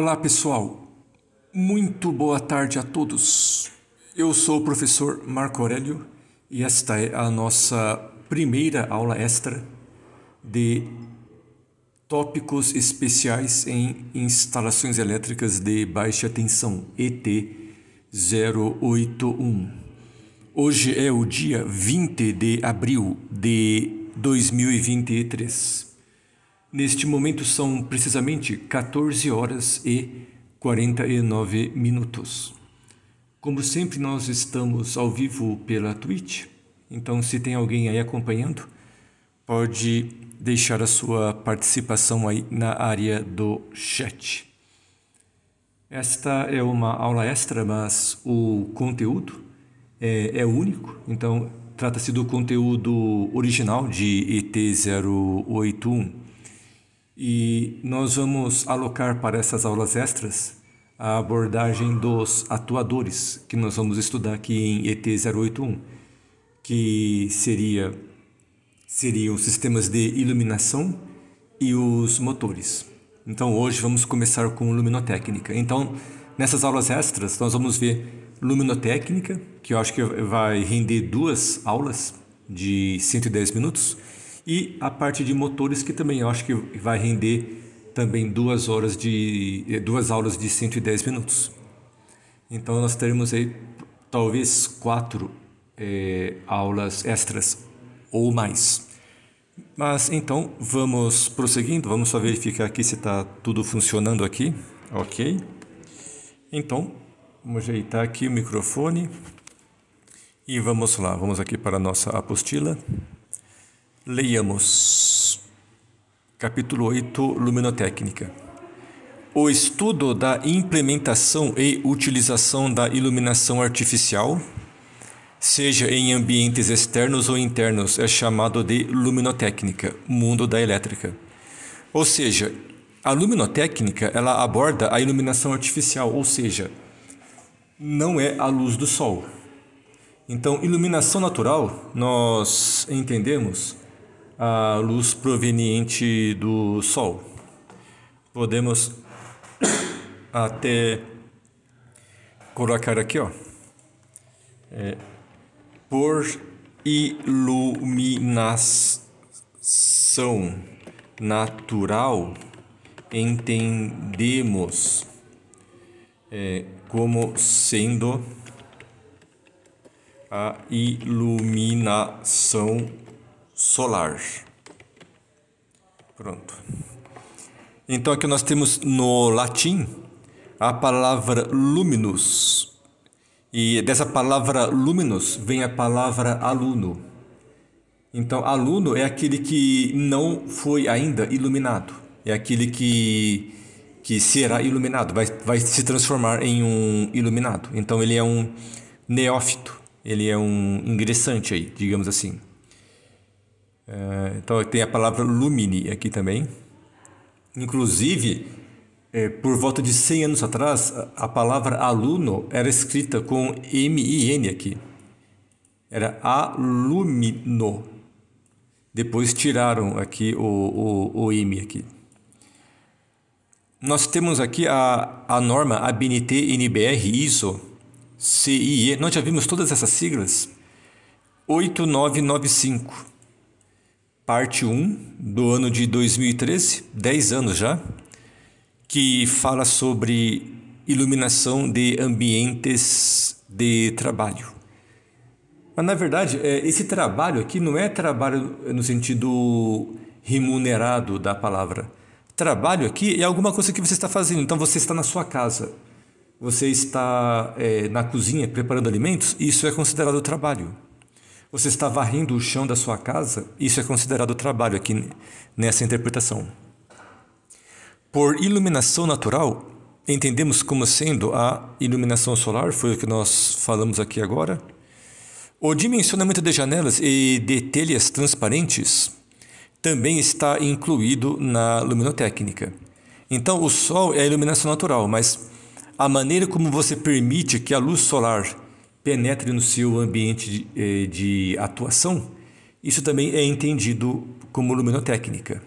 Olá pessoal, muito boa tarde a todos. Eu sou o professor Marco Aurélio e esta é a nossa primeira aula extra de tópicos especiais em instalações elétricas de baixa tensão ET 081. Hoje é o dia 20 de abril de 2023. Neste momento são precisamente 14 horas e 49 minutos. Como sempre, nós estamos ao vivo pela Twitch, então se tem alguém aí acompanhando, pode deixar a sua participação aí na área do chat. Esta é uma aula extra, mas o conteúdo é, é único, então trata-se do conteúdo original de ET081 e nós vamos alocar para essas aulas extras a abordagem dos atuadores, que nós vamos estudar aqui em ET081, que seria seriam os sistemas de iluminação e os motores. Então hoje vamos começar com luminotécnica. Então, nessas aulas extras nós vamos ver luminotécnica, que eu acho que vai render duas aulas de 110 minutos e a parte de motores que também eu acho que vai render também duas horas de eh, duas aulas de 110 minutos. Então nós teremos aí talvez quatro é, aulas extras ou mais. Mas então vamos prosseguindo, vamos só verificar aqui se está tudo funcionando aqui, ok? Então vamos ajeitar aqui o microfone e vamos lá, vamos aqui para a nossa apostila. Leiamos. Capítulo 8 Luminotécnica. O estudo da implementação e utilização da iluminação artificial, seja em ambientes externos ou internos, é chamado de luminotécnica, mundo da elétrica. Ou seja, a luminotécnica, ela aborda a iluminação artificial, ou seja, não é a luz do sol. Então, iluminação natural, nós entendemos a luz proveniente do Sol. Podemos até colocar aqui, ó, é, por iluminação natural entendemos é, como sendo a iluminação solar. Pronto. Então aqui nós temos no latim a palavra luminus. E dessa palavra luminus vem a palavra aluno. Então, aluno é aquele que não foi ainda iluminado. É aquele que, que será iluminado, vai, vai se transformar em um iluminado. Então, ele é um neófito, ele é um ingressante aí, digamos assim. Eh, então tem a palavra lumine aqui também. Inclusive, eh, por volta de 100 anos atrás, a palavra aluno era escrita com M e N aqui. Era alumino. Depois tiraram aqui o, o, o M aqui. Nós temos aqui a, a norma ABNT NBR ISO CIE. Nós já vimos todas essas siglas. 8995 parte 1 do ano de 2013, 10 anos já, que fala sobre iluminação de ambientes de trabalho. Mas na verdade, é, esse trabalho aqui não é trabalho no sentido remunerado da palavra. Trabalho aqui é alguma coisa que você está fazendo. Então você está na sua casa, você está é, na cozinha preparando alimentos, isso é considerado trabalho. Você está varrendo o chão da sua casa? Isso é considerado trabalho aqui nessa interpretação. Por iluminação natural, entendemos como sendo a iluminação solar, foi o que nós falamos aqui agora. O dimensionamento de janelas e de telhas transparentes também está incluído na luminotécnica. Então, o sol é a iluminação natural, mas a maneira como você permite que a luz solar penetre no seu ambiente de, eh, de atuação, isso também é entendido como luminotécnica.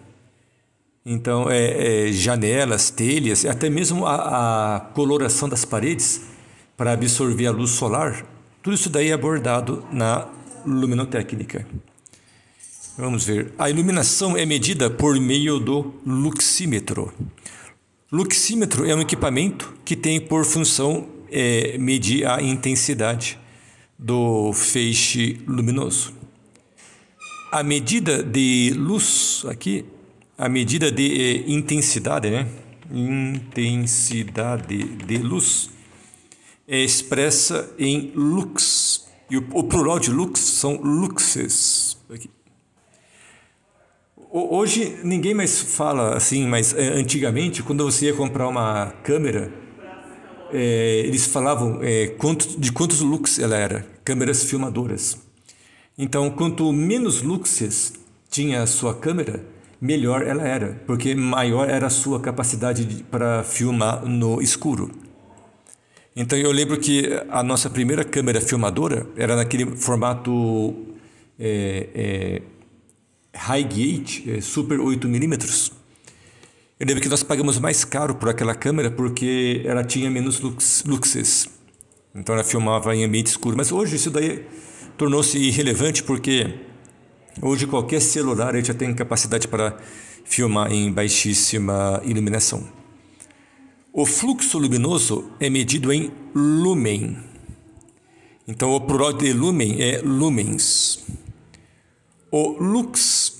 Então, é, é, janelas, telhas, até mesmo a, a coloração das paredes para absorver a luz solar, tudo isso daí é abordado na luminotécnica. Vamos ver. A iluminação é medida por meio do luxímetro. Luxímetro é um equipamento que tem por função é, medir a intensidade do feixe luminoso. A medida de luz aqui, a medida de é, intensidade, né? Intensidade de luz é expressa em lux. E o, o plural de lux são luxes. Aqui. Hoje ninguém mais fala assim, mas é, antigamente, quando você ia comprar uma câmera, é, eles falavam é, quanto, de quantos lux ela era, câmeras filmadoras. Então, quanto menos luxes tinha a sua câmera, melhor ela era, porque maior era a sua capacidade para filmar no escuro. Então eu lembro que a nossa primeira câmera filmadora era naquele formato é, é, high gate, é, super 8 milímetros. Eu lembro que nós pagamos mais caro por aquela câmera porque ela tinha menos lux, luxes. Então ela filmava em ambiente escuro. Mas hoje isso daí tornou-se irrelevante porque hoje qualquer celular já tem capacidade para filmar em baixíssima iluminação. O fluxo luminoso é medido em lumen. Então o plural de lumen é lumens. O lux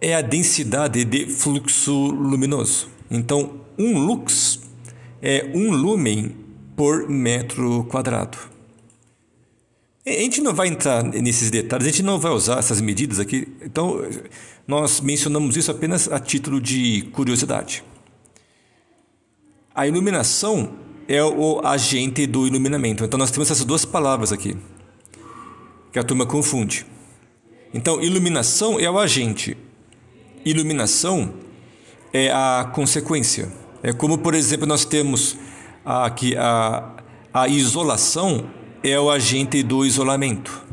é a densidade de fluxo luminoso. Então, um lux é um lumen por metro quadrado. A gente não vai entrar nesses detalhes, a gente não vai usar essas medidas aqui, então nós mencionamos isso apenas a título de curiosidade. A iluminação é o agente do iluminamento. Então nós temos essas duas palavras aqui que a turma confunde. Então, iluminação é o agente, iluminação é a consequência. É como, por exemplo, nós temos aqui a, a isolação é o agente do isolamento.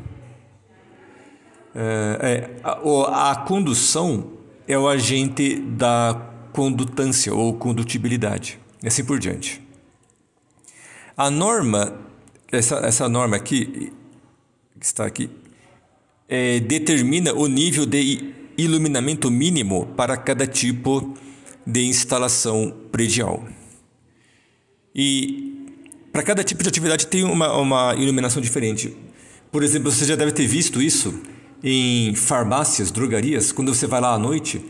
É, é, a, a condução é o agente da condutância ou condutibilidade, e assim por diante. A norma, essa, essa norma aqui, que está aqui, é, determina o nível de iluminamento mínimo para cada tipo de instalação predial. E para cada tipo de atividade tem uma, uma iluminação diferente. Por exemplo, você já deve ter visto isso em farmácias, drogarias, quando você vai lá à noite,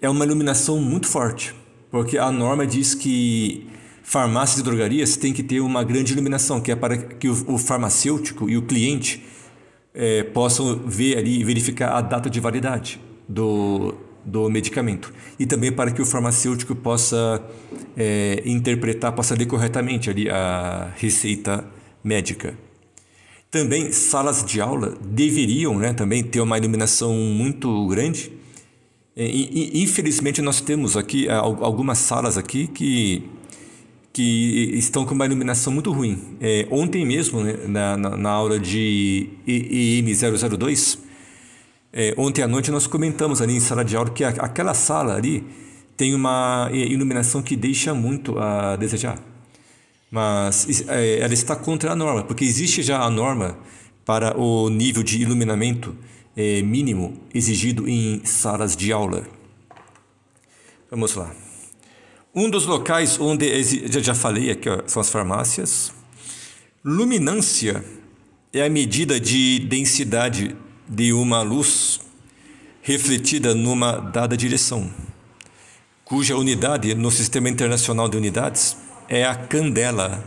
é uma iluminação muito forte, porque a norma diz que farmácias e drogarias têm que ter uma grande iluminação, que é para que o, farmacêutico e o cliente é, possam ver ali e verificar a data de validade do, do medicamento. E também para que o farmacêutico possa é, interpretar, possa ler corretamente ali a receita médica. Também salas de aula deveriam né, também ter uma iluminação muito grande. É, e, e, infelizmente nós temos aqui algumas salas aqui que, que estão com uma iluminação muito ruim. É, ontem mesmo, né, na, na, na aula de EM002, é, ontem à noite nós comentamos ali em sala de aula que a, aquela sala ali tem uma é, iluminação que deixa muito a desejar. Mas é, ela está contra a norma, porque existe já a norma para o nível de iluminamento é, mínimo exigido em salas de aula. Vamos lá. Um dos locais onde já falei aqui ó, são as farmácias. Luminância é a medida de densidade de uma luz refletida numa dada direção, cuja unidade no Sistema Internacional de Unidades é a candela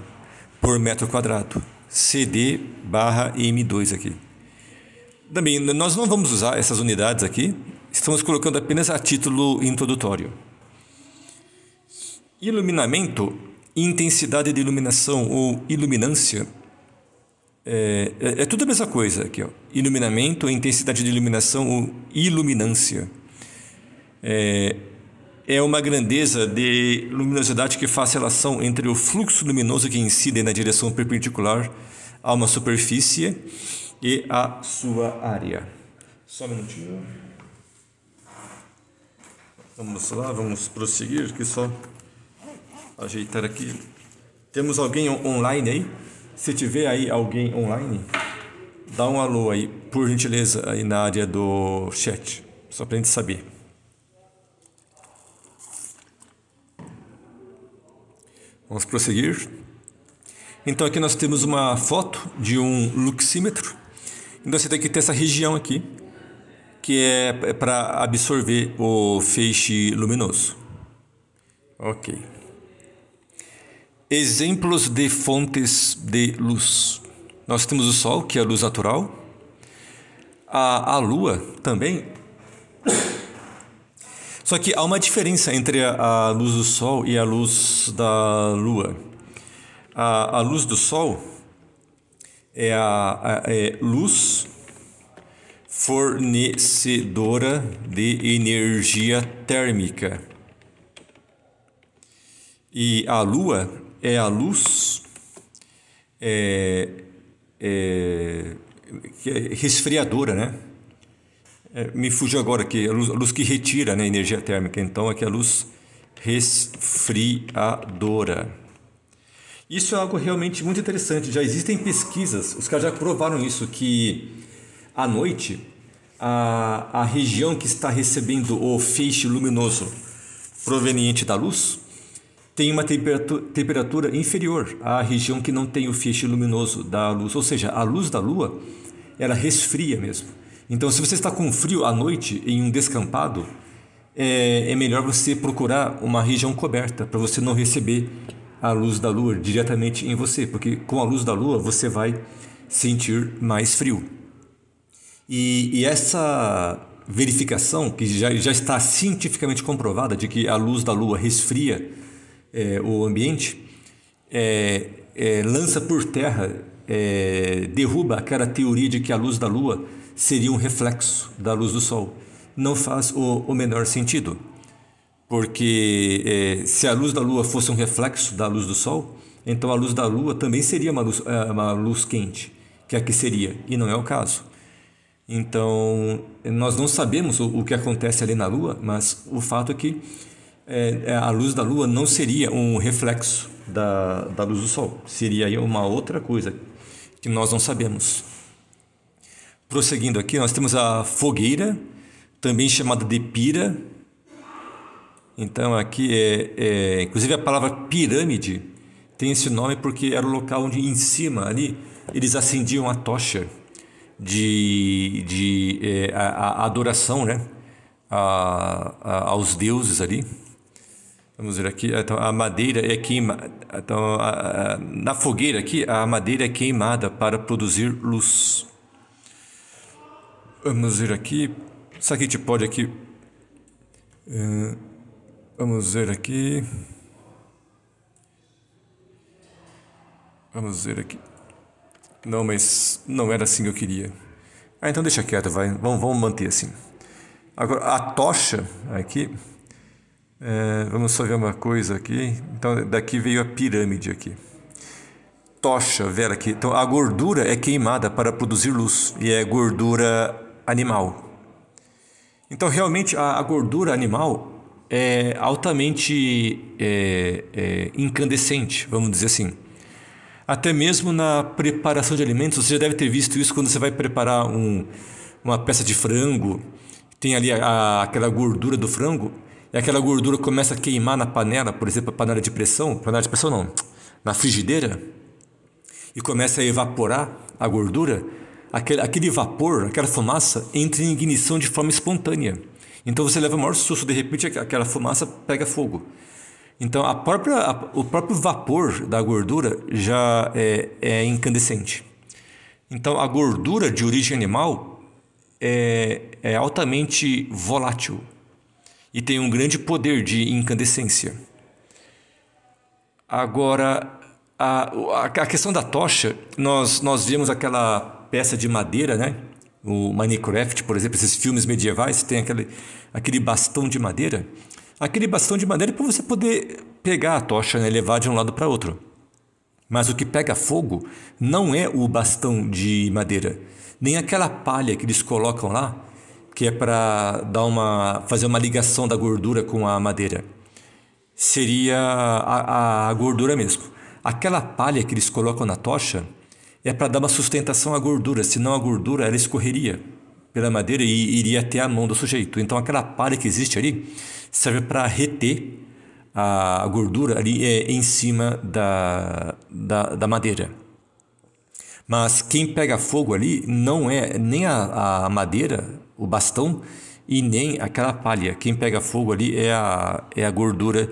por metro quadrado, CD barra M2 aqui. Também, nós não vamos usar essas unidades aqui, estamos colocando apenas a título introdutório. Iluminamento, intensidade de iluminação ou iluminância, é, é, é, tudo a mesma coisa aqui. Ó. Iluminamento, intensidade de iluminação ou iluminância. É, é uma grandeza de luminosidade que faz relação entre o fluxo luminoso que incide na direção perpendicular a uma superfície e a sua área. Só um minutinho. Vamos lá, vamos prosseguir, que só ajeitar aqui. Temos alguém online aí? Se tiver aí alguém online, dá um alô aí, por gentileza, aí na área do chat, só para a gente saber. Vamos prosseguir. Então aqui nós temos uma foto de um luxímetro. Então você tem que ter essa região aqui, que é, é para absorver o feixe luminoso. Ok. Exemplos de fontes de luz. Nós temos o Sol, que é a luz natural, a, a Lua também. Só que há uma diferença entre a, a luz do Sol e a luz da Lua. A, a luz do Sol é a, a é luz fornecedora de energia térmica. E a Lua é a luz, é, é, é resfriadora, né? É, me fugiu agora que a luz, a luz que retira né, energia térmica, então aqui é a luz resfriadora. Isso é algo realmente muito interessante. Já existem pesquisas, os caras já provaram isso, que à noite a, a região que está recebendo o feixe luminoso proveniente da luz tem uma temperatura, inferior à região que não tem o feixe luminoso da luz, ou seja, a luz da lua ela resfria mesmo. Então, se você está com frio à noite em um descampado, é, é melhor você procurar uma região coberta para você não receber a luz da lua diretamente em você, porque com a luz da lua você vai sentir mais frio. E, e essa verificação, que já, já está cientificamente comprovada de que a luz da lua resfria é, o ambiente, é, é, lança por terra, é, derruba aquela teoria de que a luz da lua seria um reflexo da luz do sol. Não faz o, o menor sentido, porque é, se a luz da lua fosse um reflexo da luz do sol, então a luz da lua também seria uma luz, é, uma luz quente, que aqui seria, e não é o caso. Então, nós não sabemos o, o que acontece ali na lua, mas o fato é que é, é, a luz da lua não seria um reflexo da, da luz do sol, seria aí uma outra coisa que nós não sabemos. Prosseguindo aqui, nós temos a fogueira, também chamada de pira. Então, aqui é, é inclusive a palavra pirâmide tem esse nome porque era o local onde em cima ali eles acendiam a tocha de, de é, a, a adoração, né? A, a, aos deuses ali. Vamos ver aqui. Ah, então, a madeira é queimada. Então, a, ah, a, ah, na fogueira aqui, a madeira é queimada para produzir luz. Vamos ver aqui. Isso aqui gente pode aqui. Uh, vamos ver aqui. Vamos ver aqui. Não, mas não era assim que eu queria. Ah, então deixa quieto, vai. Vamos, vamos manter assim. Agora, a tocha aqui. É, vamos só ver uma coisa aqui. Então, daqui veio a pirâmide aqui. Tocha, vela aqui. Então, a gordura é queimada para produzir luz e é gordura animal. Então, realmente, a, a gordura animal é altamente é, é, incandescente, vamos dizer assim. Até mesmo na preparação de alimentos, você já deve ter visto isso quando você vai preparar um, uma peça de frango, tem ali a, a, aquela gordura do frango é aquela gordura começa a queimar na panela, por exemplo, panela de pressão, panela de pressão não, na frigideira, e começa a evaporar a gordura, aquele, aquele vapor, aquela fumaça entra em ignição de forma espontânea. Então você leva o maior susto, de repente aquela fumaça pega fogo. Então a própria, a, o próprio vapor da gordura já é, é incandescente. Então a gordura de origem animal é, é altamente volátil, e tem um grande poder de incandescência. Agora, a, a questão da tocha, nós, nós vimos aquela peça de madeira, né? O Minecraft, por exemplo, esses filmes medievais tem aquele, aquele bastão de madeira. Aquele bastão de madeira é para você poder pegar a tocha, né? levar de um lado para outro. Mas o que pega fogo não é o bastão de madeira, nem aquela palha que eles colocam lá que é para dar uma fazer uma ligação da gordura com a madeira. Seria a, a gordura mesmo. Aquela palha que eles colocam na tocha é para dar uma sustentação à gordura, senão a gordura ela escorreria pela madeira e iria até a mão do sujeito. Então aquela palha que existe ali serve para reter a gordura ali é em cima da, da, da, madeira. Mas quem pega fogo ali não é nem a, a madeira o bastão e nem aquela palha. Quem pega fogo ali é a, é a gordura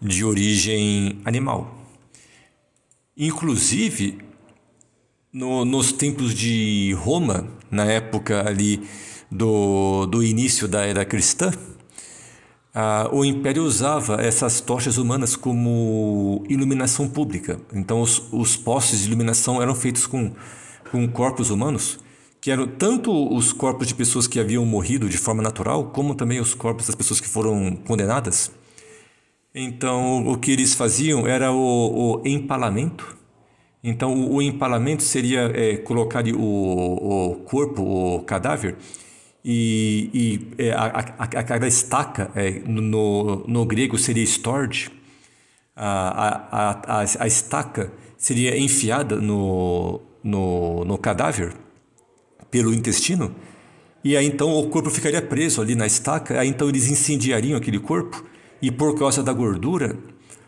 de origem animal. Inclusive, no, nos tempos de Roma, na época ali do, do início da era cristã, ah, o império usava essas tochas humanas como iluminação pública. Então, os, os postes de iluminação eram feitos com, com corpos humanos que eram tanto os corpos de pessoas que haviam morrido de forma natural, como também os corpos das pessoas que foram condenadas. Então, o que eles faziam era o, o empalamento. Então, o, o empalamento seria é, colocar o, o corpo, o cadáver, e, e é, a, a, estaca é, no, no grego seria storge, a, a, a, a, estaca seria enfiada no, no, no cadáver pelo intestino, e aí então o corpo ficaria preso ali na estaca, aí então eles incendiariam aquele corpo, e por causa da gordura,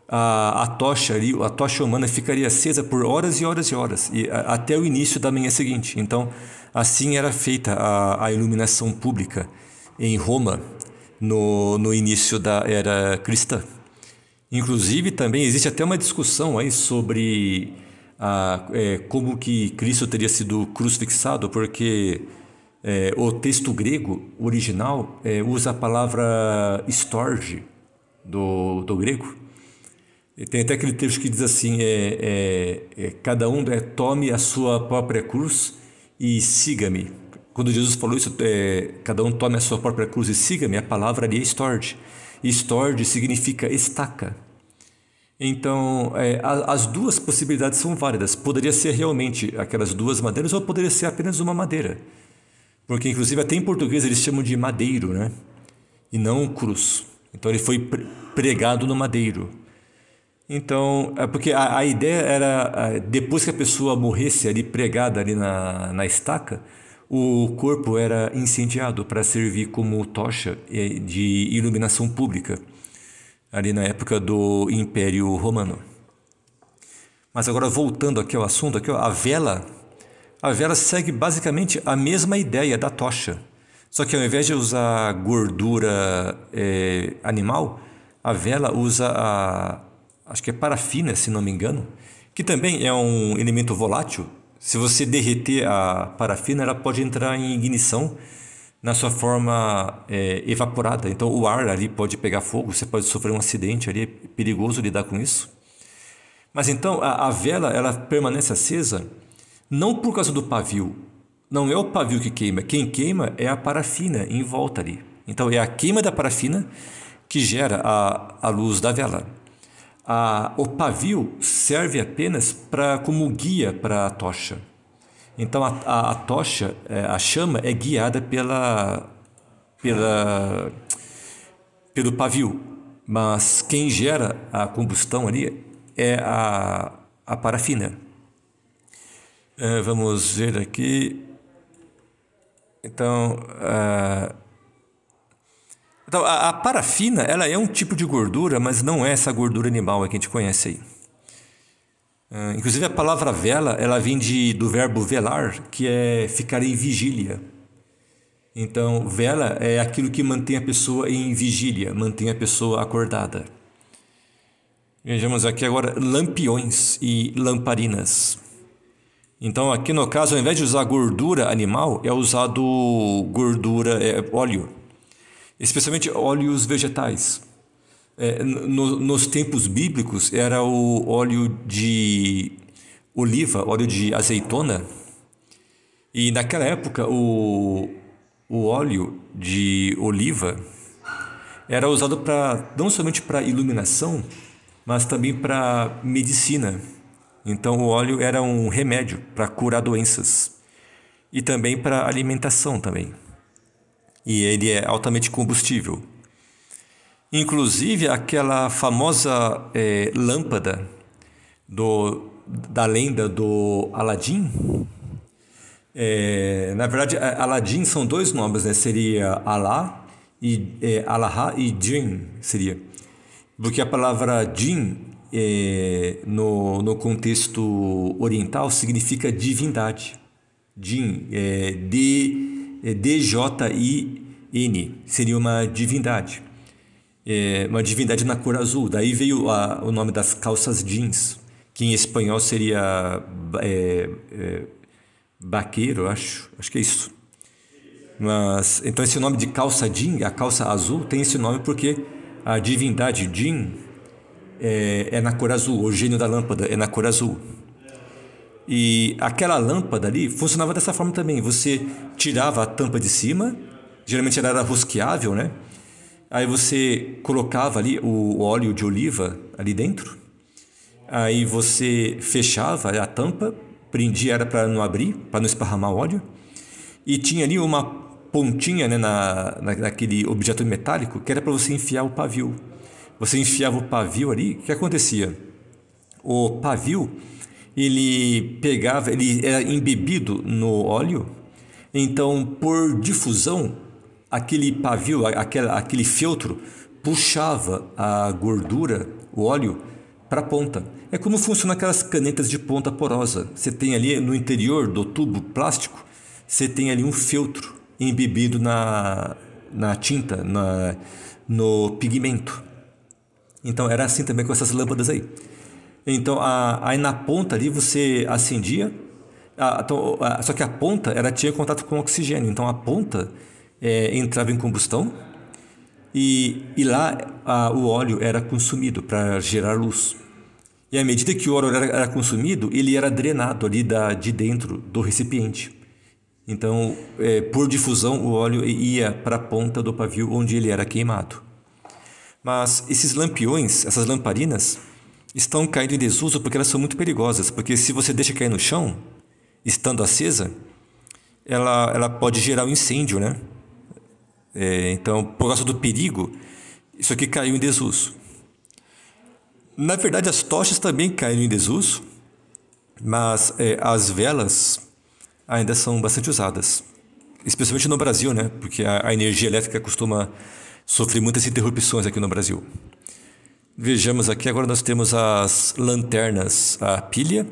a, a tocha ali, a tocha humana ficaria acesa por horas e horas e horas, e a, até o início da manhã seguinte. Então, assim era feita a, a iluminação pública em Roma no, no início da era cristã. Inclusive, também existe até uma discussão aí sobre a, é, como que Cristo teria sido crucifixado, porque é, o texto grego original é, usa a palavra storge do, do grego. E tem até aquele texto que diz assim: é, é, é cada um é, tome a sua própria cruz e siga-me. Quando Jesus falou isso, cada um tome a sua própria cruz e siga-me, a palavra ali é storge. Storge significa estaca. Então, é, a, as duas possibilidades são válidas. Poderia ser realmente aquelas duas madeiras ou poderia ser apenas uma madeira. Porque, inclusive, até em português eles chamam de madeiro, né? E não cruz. Então, ele foi pregado no madeiro. Então, é porque a, a ideia era, depois que a pessoa morresse ali pregada ali na, na estaca, o corpo era incendiado para servir como tocha eh, de iluminação pública ali na época do Império Romano. Mas agora voltando aqui ao assunto, aqui, ó, a vela, a vela segue basicamente a mesma ideia da tocha, só que ao invés de usar gordura é, animal, a vela usa a, acho que é parafina, se não me engano, que também é um elemento volátil. Se você derreter a parafina, ela pode entrar em ignição na sua forma é, evaporada. Então, o ar ali pode pegar fogo, você pode sofrer um acidente ali, é perigoso lidar com isso. Mas então, a, a vela ela permanece acesa não por causa do pavio. Não é o pavio que queima, quem queima é a parafina em volta ali. Então, é a queima da parafina que gera a, a luz da vela. A, o pavio serve apenas para como guia para a tocha. Então a, a, a tocha, é, a chama é guiada pela, pela, pelo pavio, mas quem gera a combustão ali é a, a parafina. É, vamos ver aqui. Então, a, é, então a, a parafina ela é um tipo de gordura, mas não é essa gordura animal que a gente conhece aí. Ah, inclusive a palavra vela, ela vem de, do verbo velar, que é ficar em vigília. Então, vela é aquilo que mantém a pessoa em vigília, mantém a pessoa acordada. Vejamos aqui agora lampiões e lamparinas. Então, aqui no caso, ao invés de usar gordura animal, é usado gordura, é, óleo, especialmente óleos vegetais. É, no, nos tempos bíblicos era o óleo de oliva, óleo de azeitona. E naquela época o, o óleo de oliva era usado para não somente para iluminação, mas também para medicina. Então o óleo era um remédio para curar doenças e também para alimentação também. E ele é altamente combustível. Inclusive aquela famosa é, lâmpada do, da lenda do Aladim. É, na verdade, Aladim são dois nomes, né? Seria Alá e é, Alahá e Jin seria. Porque a palavra Jin é, no, no contexto oriental significa divindade. Jin, é, D, é, D-J-I-N, seria uma divindade é, uma divindade na cor azul. Daí veio a, o nome das calças jeans, que em espanhol seria é, é, baqueiro, acho, acho que é isso. Mas então esse nome de calça jean, a calça azul, tem esse nome porque a divindade Jean é, é na cor azul, o gênio da lâmpada é na cor azul. E aquela lâmpada ali funcionava dessa forma também. Você tirava a tampa de cima, geralmente ela era rosqueável, né? Aí você colocava ali o óleo de oliva ali dentro. Aí você fechava a tampa, prendia era para não abrir, para não esparramar óleo. E tinha ali uma pontinha né, na, na, naquele objeto metálico que era para você enfiar o pavio. Você enfiava o pavio ali, o que acontecia? O pavio ele pegava, ele era embebido no óleo. Então, por difusão, aquele pavio, aquela, aquele feltro puxava a gordura, o óleo, para a ponta. É como funciona aquelas canetas de ponta porosa. Você tem ali no interior do tubo plástico, você tem ali um feltro embebido na, na tinta, na, no pigmento. Então era assim também com essas lâmpadas aí. Então a, aí na ponta ali você acendia, a, então, a, só que a ponta ela tinha contato com oxigênio. Então a ponta é, entrava em combustão e, e lá a, o óleo era consumido para gerar luz. E à medida que o óleo era, era consumido, ele era drenado ali da, de dentro do recipiente. Então, é, por difusão, o óleo ia para a ponta do pavio onde ele era queimado. Mas esses lampiões, essas lamparinas, estão caindo em desuso porque elas são muito perigosas. Porque se você deixa cair no chão, estando acesa, ela, ela pode gerar um incêndio, né? É, então, por causa do perigo, isso aqui caiu em desuso. Na verdade, as tochas também caíram em desuso, mas é, as velas ainda são bastante usadas, especialmente no Brasil, né? Porque a, a energia elétrica costuma sofrer muitas interrupções aqui no Brasil. Vejamos aqui, agora nós temos as lanternas a pilha.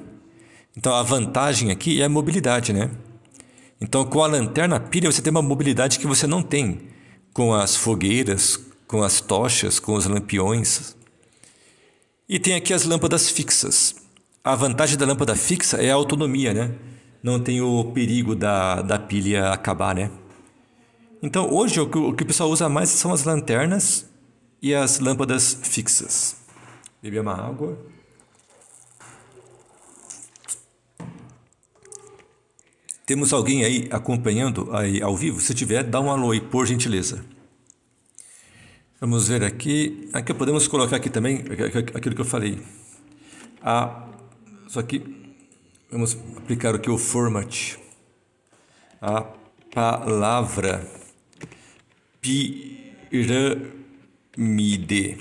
Então a vantagem aqui é a mobilidade, né? Então com a lanterna a pilha você tem uma mobilidade que você não tem com as fogueiras, com as tochas, com os lampiões. E tem aqui as lâmpadas fixas. A vantagem da lâmpada fixa é a autonomia, né? Não tem o perigo da, da pilha acabar, né? Então hoje o que, o que o pessoal usa mais são as lanternas e as lâmpadas fixas. Bebi uma água. Temos alguém aí acompanhando aí ao vivo? Se tiver, dá um alô aí, por gentileza. Vamos ver aqui. Aqui podemos colocar aqui também aquilo que eu falei. só que vamos aplicar aqui o format. A palavra pirâmide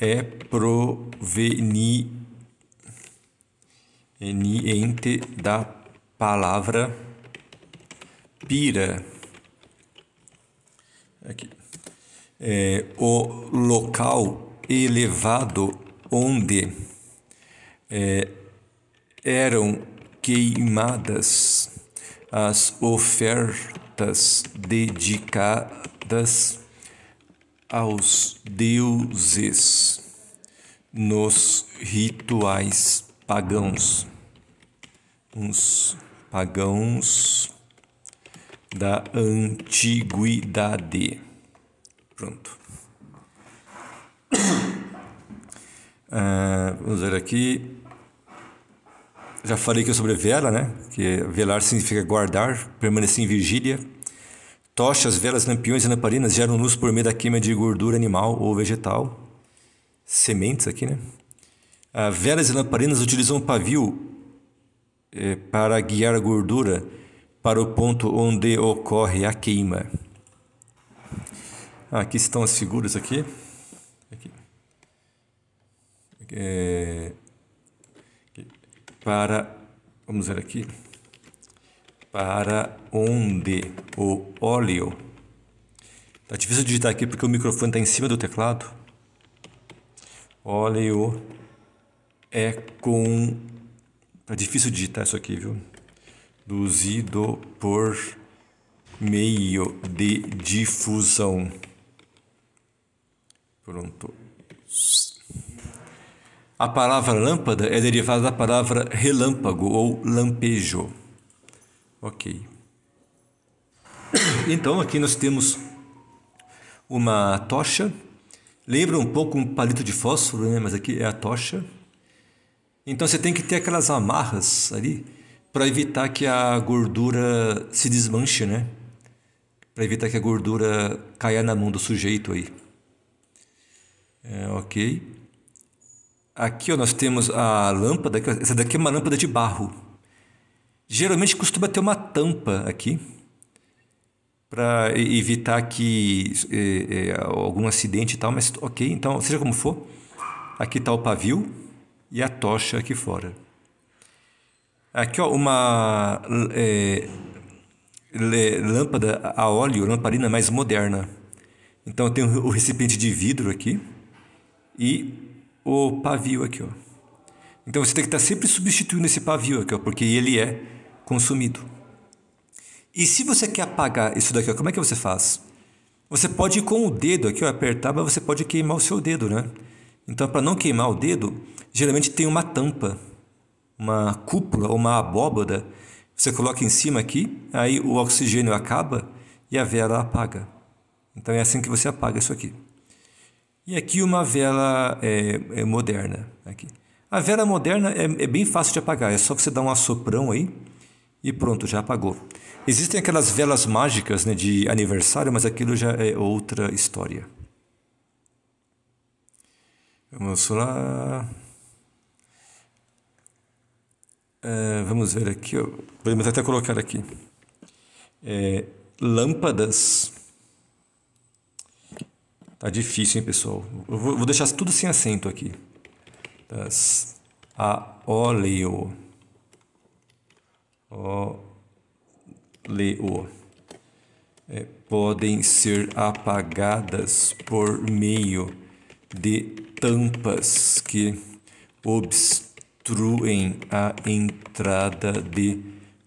é proveniente da palavra pira. Aqui. É, o local elevado onde é, eram queimadas as ofertas dedicadas aos deuses nos rituais pagãos. Uns pagãos da antiguidade. Pronto. Uh, vamos ver aqui. Já falei aqui sobre vela, né? Que velar significa guardar, permanecer em vigília. Tochas, velas, lampiões e lamparinas geram luz por meio da queima de gordura animal ou vegetal. Sementes aqui, né? Uh, velas e lamparinas utilizam pavio é, para guiar a gordura para o ponto onde ocorre a queima. Ah, aqui estão as figuras aqui. aqui. É, para, vamos ver aqui, para onde o óleo. Tá difícil digitar aqui porque o microfone está em cima do teclado. Óleo é com Tá difícil digitar isso aqui, viu? Duzido por meio de difusão. Pronto. A palavra lâmpada é derivada da palavra relâmpago ou lampejo. Ok. Então aqui nós temos uma tocha. Lembra um pouco um palito de fósforo, né? mas aqui é a tocha. Então você tem que ter aquelas amarras ali para evitar que a gordura se desmanche, né? Para evitar que a gordura caia na mão do sujeito aí. É, ok. Aqui ó, nós temos a lâmpada. Essa daqui é uma lâmpada de barro. Geralmente costuma ter uma tampa aqui para evitar que é, é, algum acidente e tal, mas ok, então seja como for, aqui está o pavio e a tocha aqui fora. Aqui, ó, uma é, lâmpada a óleo, lamparina mais moderna. Então, eu tenho o recipiente de vidro aqui e o pavio aqui, ó. Então, você tem que estar tá sempre substituindo esse pavio aqui, ó, porque ele é consumido. E se você quer apagar isso daqui, ó, como é que você faz? Você pode ir com o dedo aqui, ó, apertar, mas você pode queimar o seu dedo, né? Então, para não queimar o dedo, geralmente tem uma tampa, uma cúpula ou uma abóbada. Você coloca em cima aqui, aí o oxigênio acaba e a vela apaga. Então é assim que você apaga isso aqui. E aqui uma vela é, é moderna. Aqui. A vela moderna é, é, bem fácil de apagar, é só você dar um assoprão aí e pronto, já apagou. Existem aquelas velas mágicas né, de aniversário, mas aquilo já é outra história. Vamos lá. É, vamos ver aqui, ó. podemos até colocar aqui. É, lâmpadas. Tá difícil, hein, pessoal? Eu vou, vou deixar tudo sem acento aqui. Das, a óleo. Óleo. É, podem ser apagadas por meio de tampas que obstruem a entrada de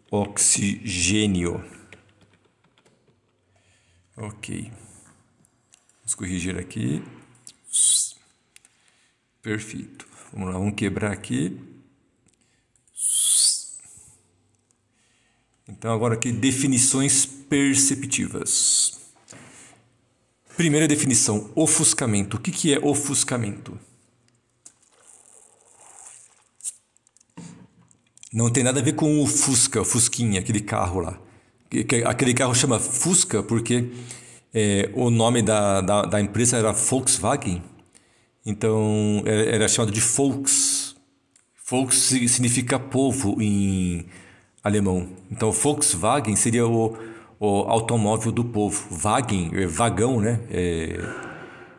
oxigênio. Ok. Vamos corrigir aqui. Perfeito. Vamos lá, vamos quebrar aqui. Então, agora aqui, definições perceptivas. Primeira definição: ofuscamento. O que, que é ofuscamento? Não tem nada a ver com o Fusca, o Fusquinha, aquele carro lá. Aquele carro chama Fusca porque é, o nome da, da, da, empresa era Volkswagen, então era chamado de Volks. Volks significa povo em alemão. Então Volkswagen seria o, o automóvel do povo, Wagen, é, vagão, né? É,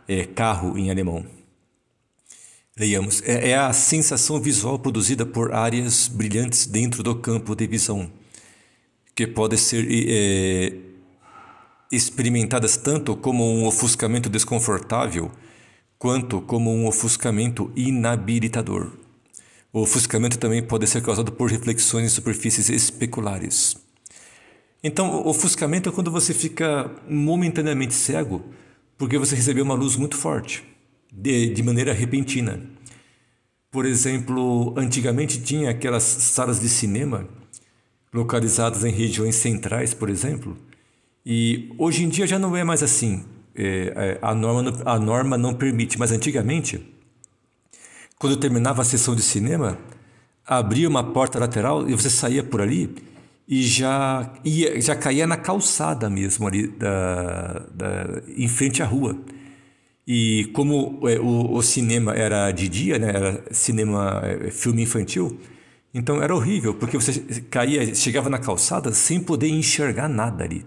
é carro em alemão. Leiamos. É, é a sensação visual produzida por áreas brilhantes dentro do campo de visão, que pode ser é, experimentadas tanto como um ofuscamento desconfortável, quanto como um ofuscamento inabilitador. O ofuscamento também pode ser causado por reflexões em superfícies especulares. Então, ofuscamento é quando você fica momentaneamente cego porque você recebeu uma luz muito forte, de, de maneira repentina. Por exemplo, antigamente tinha aquelas salas de cinema localizadas em regiões centrais, por exemplo, e hoje em dia já não é mais assim. É, é a, norma, a norma não permite, mas antigamente, quando terminava a sessão de cinema, abria uma porta lateral e você saía por ali e já ia, já caía na calçada mesmo ali da, da em frente à rua e como é, o, o, cinema era de dia né era cinema é, filme infantil então era horrível porque você caía chegava na calçada sem poder enxergar nada ali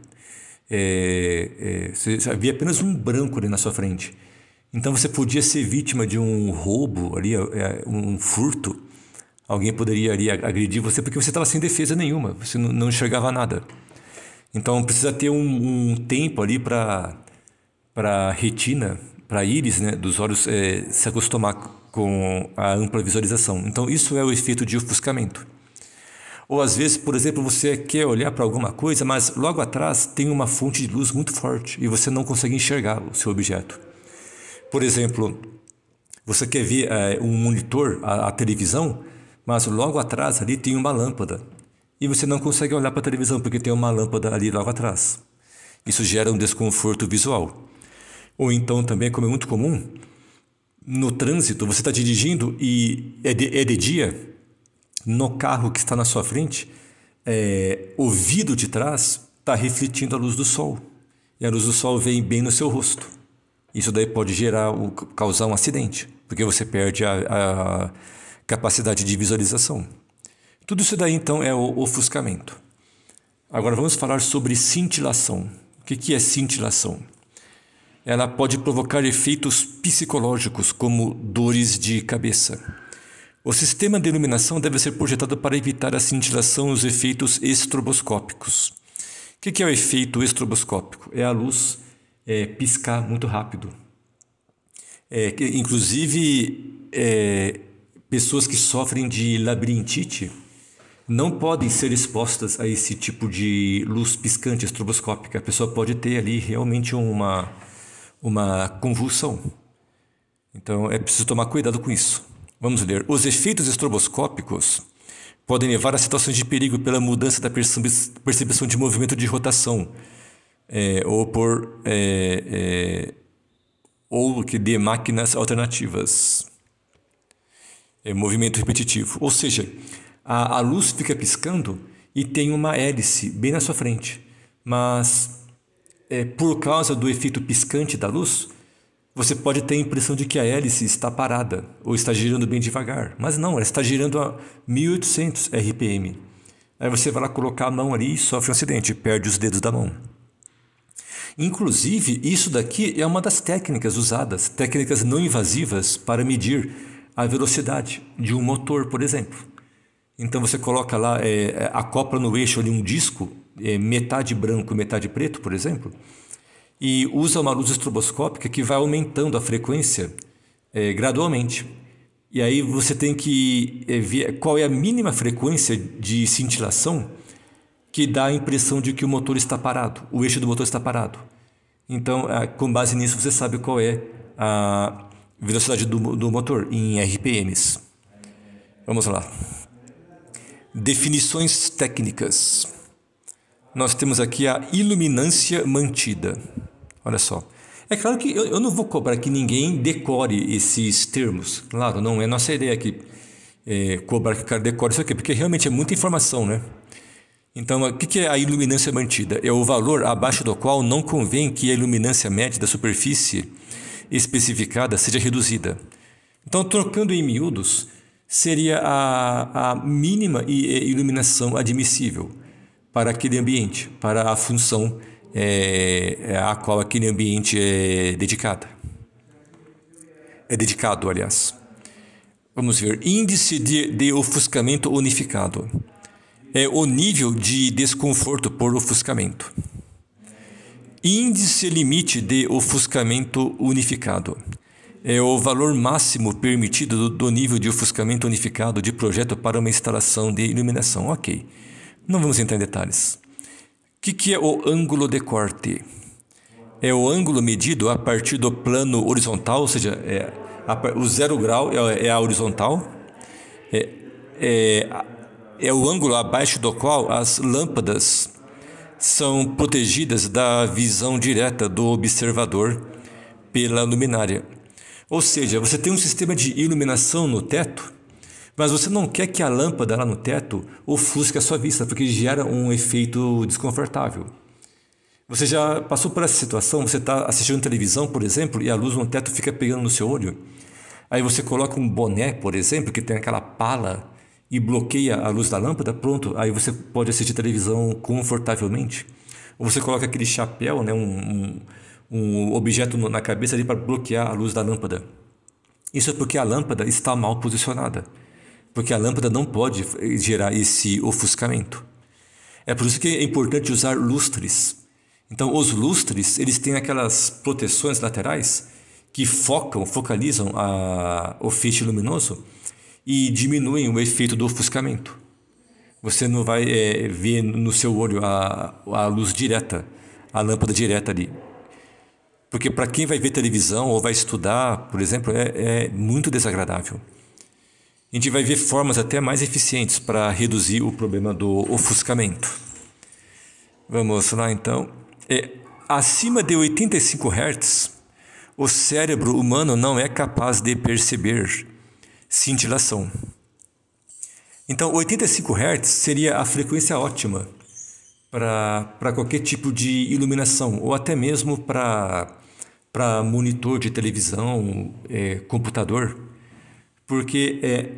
é, é você havia apenas um branco ali na sua frente então você podia ser vítima de um roubo ali é, um furto alguém poderia ali agredir você porque você estava sem defesa nenhuma, você não, não enxergava nada. Então precisa ter um, um tempo ali para para retina, para íris, né, dos olhos é, se acostumar com a ampla visualização. Então isso é o efeito de ofuscamento. Ou às vezes, por exemplo, você quer olhar para alguma coisa, mas logo atrás tem uma fonte de luz muito forte e você não consegue enxergar o seu objeto. Por exemplo, você quer ver é, um monitor, a, a televisão, mas logo atrás ali tem uma lâmpada. E você não consegue olhar para a televisão porque tem uma lâmpada ali logo atrás. Isso gera um desconforto visual. Ou então também, como é muito comum, no trânsito, você está dirigindo e é de, é de, dia, no carro que está na sua frente, é, o vidro de trás está refletindo a luz do sol. E a luz do sol vem bem no seu rosto. Isso daí pode gerar, causar um acidente, porque você perde a, a capacidade de visualização. Tudo isso daí então é o ofuscamento. Agora vamos falar sobre cintilação. O que é cintilação? Ela pode provocar efeitos psicológicos, como dores de cabeça. O sistema de iluminação deve ser projetado para evitar a cintilação e os efeitos estroboscópicos. O que é o efeito estroboscópico? É a luz é, piscar muito rápido. É, inclusive, é, Pessoas que sofrem de labirintite não podem ser expostas a esse tipo de luz piscante, estroboscópica. A pessoa pode ter ali realmente uma, uma convulsão. Então é preciso tomar cuidado com isso. Vamos ler. Os efeitos estroboscópicos podem levar a situações de perigo pela mudança da percepção de movimento de rotação é, ou por é, é, ou que dê máquinas alternativas é, movimento repetitivo. Ou seja, a, a luz fica piscando e tem uma hélice bem na sua frente. Mas é, por causa do efeito piscante da luz, você pode ter a impressão de que a hélice está parada ou está girando bem devagar. Mas não, ela está girando a 1800 RPM. Aí você vai lá colocar a mão ali e sofre um acidente, perde os dedos da mão. Inclusive, isso daqui é uma das técnicas usadas, técnicas não invasivas para medir a velocidade de um motor, por exemplo. Então você coloca lá, é, é, acopla no eixo ali um disco, é, metade branco, metade preto, por exemplo, e usa uma luz estroboscópica que vai aumentando a frequência é, gradualmente. E aí você tem que é, ver qual é a mínima frequência de cintilação que dá a impressão de que o motor está parado, o eixo do motor está parado. Então, com base nisso, você sabe qual é a, velocidade do, do motor em RPMs. Vamos lá. Definições técnicas. Nós temos aqui a iluminância mantida. Olha só. É claro que eu, eu não vou cobrar que ninguém decore esses termos. Claro, não é nossa ideia aqui é, cobrar que o cara decore isso aqui, porque realmente é muita informação, né? Então, o que é a iluminância mantida? É o valor abaixo do qual não convém que a iluminância média da superfície especificada seja reduzida. Então, trocando em miúdos, seria a, a mínima iluminação admissível para aquele ambiente, para a função é, é a qual aquele ambiente é dedicado. É dedicado, aliás. Vamos ver. Índice de, de ofuscamento unificado. É o nível de desconforto por ofuscamento. Índice limite de ofuscamento unificado. É o valor máximo permitido do, do nível de ofuscamento unificado de projeto para uma instalação de iluminação. Ok. Não vamos entrar em detalhes. O que, que é o ângulo de corte? É o ângulo medido a partir do plano horizontal, ou seja, é a, o zero grau é, é a horizontal. É, é, é o ângulo abaixo do qual as lâmpadas são protegidas da visão direta do observador pela luminária. Ou seja, você tem um sistema de iluminação no teto, mas você não quer que a lâmpada lá no teto ofusque a sua vista, porque gera um efeito desconfortável. Você já passou por essa situação? Você está assistindo televisão, por exemplo, e a luz no teto fica pegando no seu olho? Aí você coloca um boné, por exemplo, que tem aquela pala e bloqueia a luz da lâmpada, pronto, aí você pode assistir televisão confortavelmente. Ou você coloca aquele chapéu, né, um, um, um objeto na cabeça ali para bloquear a luz da lâmpada. Isso é porque a lâmpada está mal posicionada, porque a lâmpada não pode eh, gerar esse ofuscamento. É por isso que é importante usar lustres. Então, os lustres, eles têm aquelas proteções laterais que focam, focalizam a, o feixe luminoso e diminuem o efeito do ofuscamento. Você não vai é, ver no seu olho a, a luz direta, a lâmpada direta ali. Porque para quem vai ver televisão ou vai estudar, por exemplo, é, é muito desagradável. A gente vai ver formas até mais eficientes para reduzir o problema do ofuscamento. Vamos lá então. É, acima de 85 Hz, o cérebro humano não é capaz de perceber cintilação. Então, 85 Hz seria a frequência ótima para qualquer tipo de iluminação, ou até mesmo para monitor de televisão, é, computador, porque é,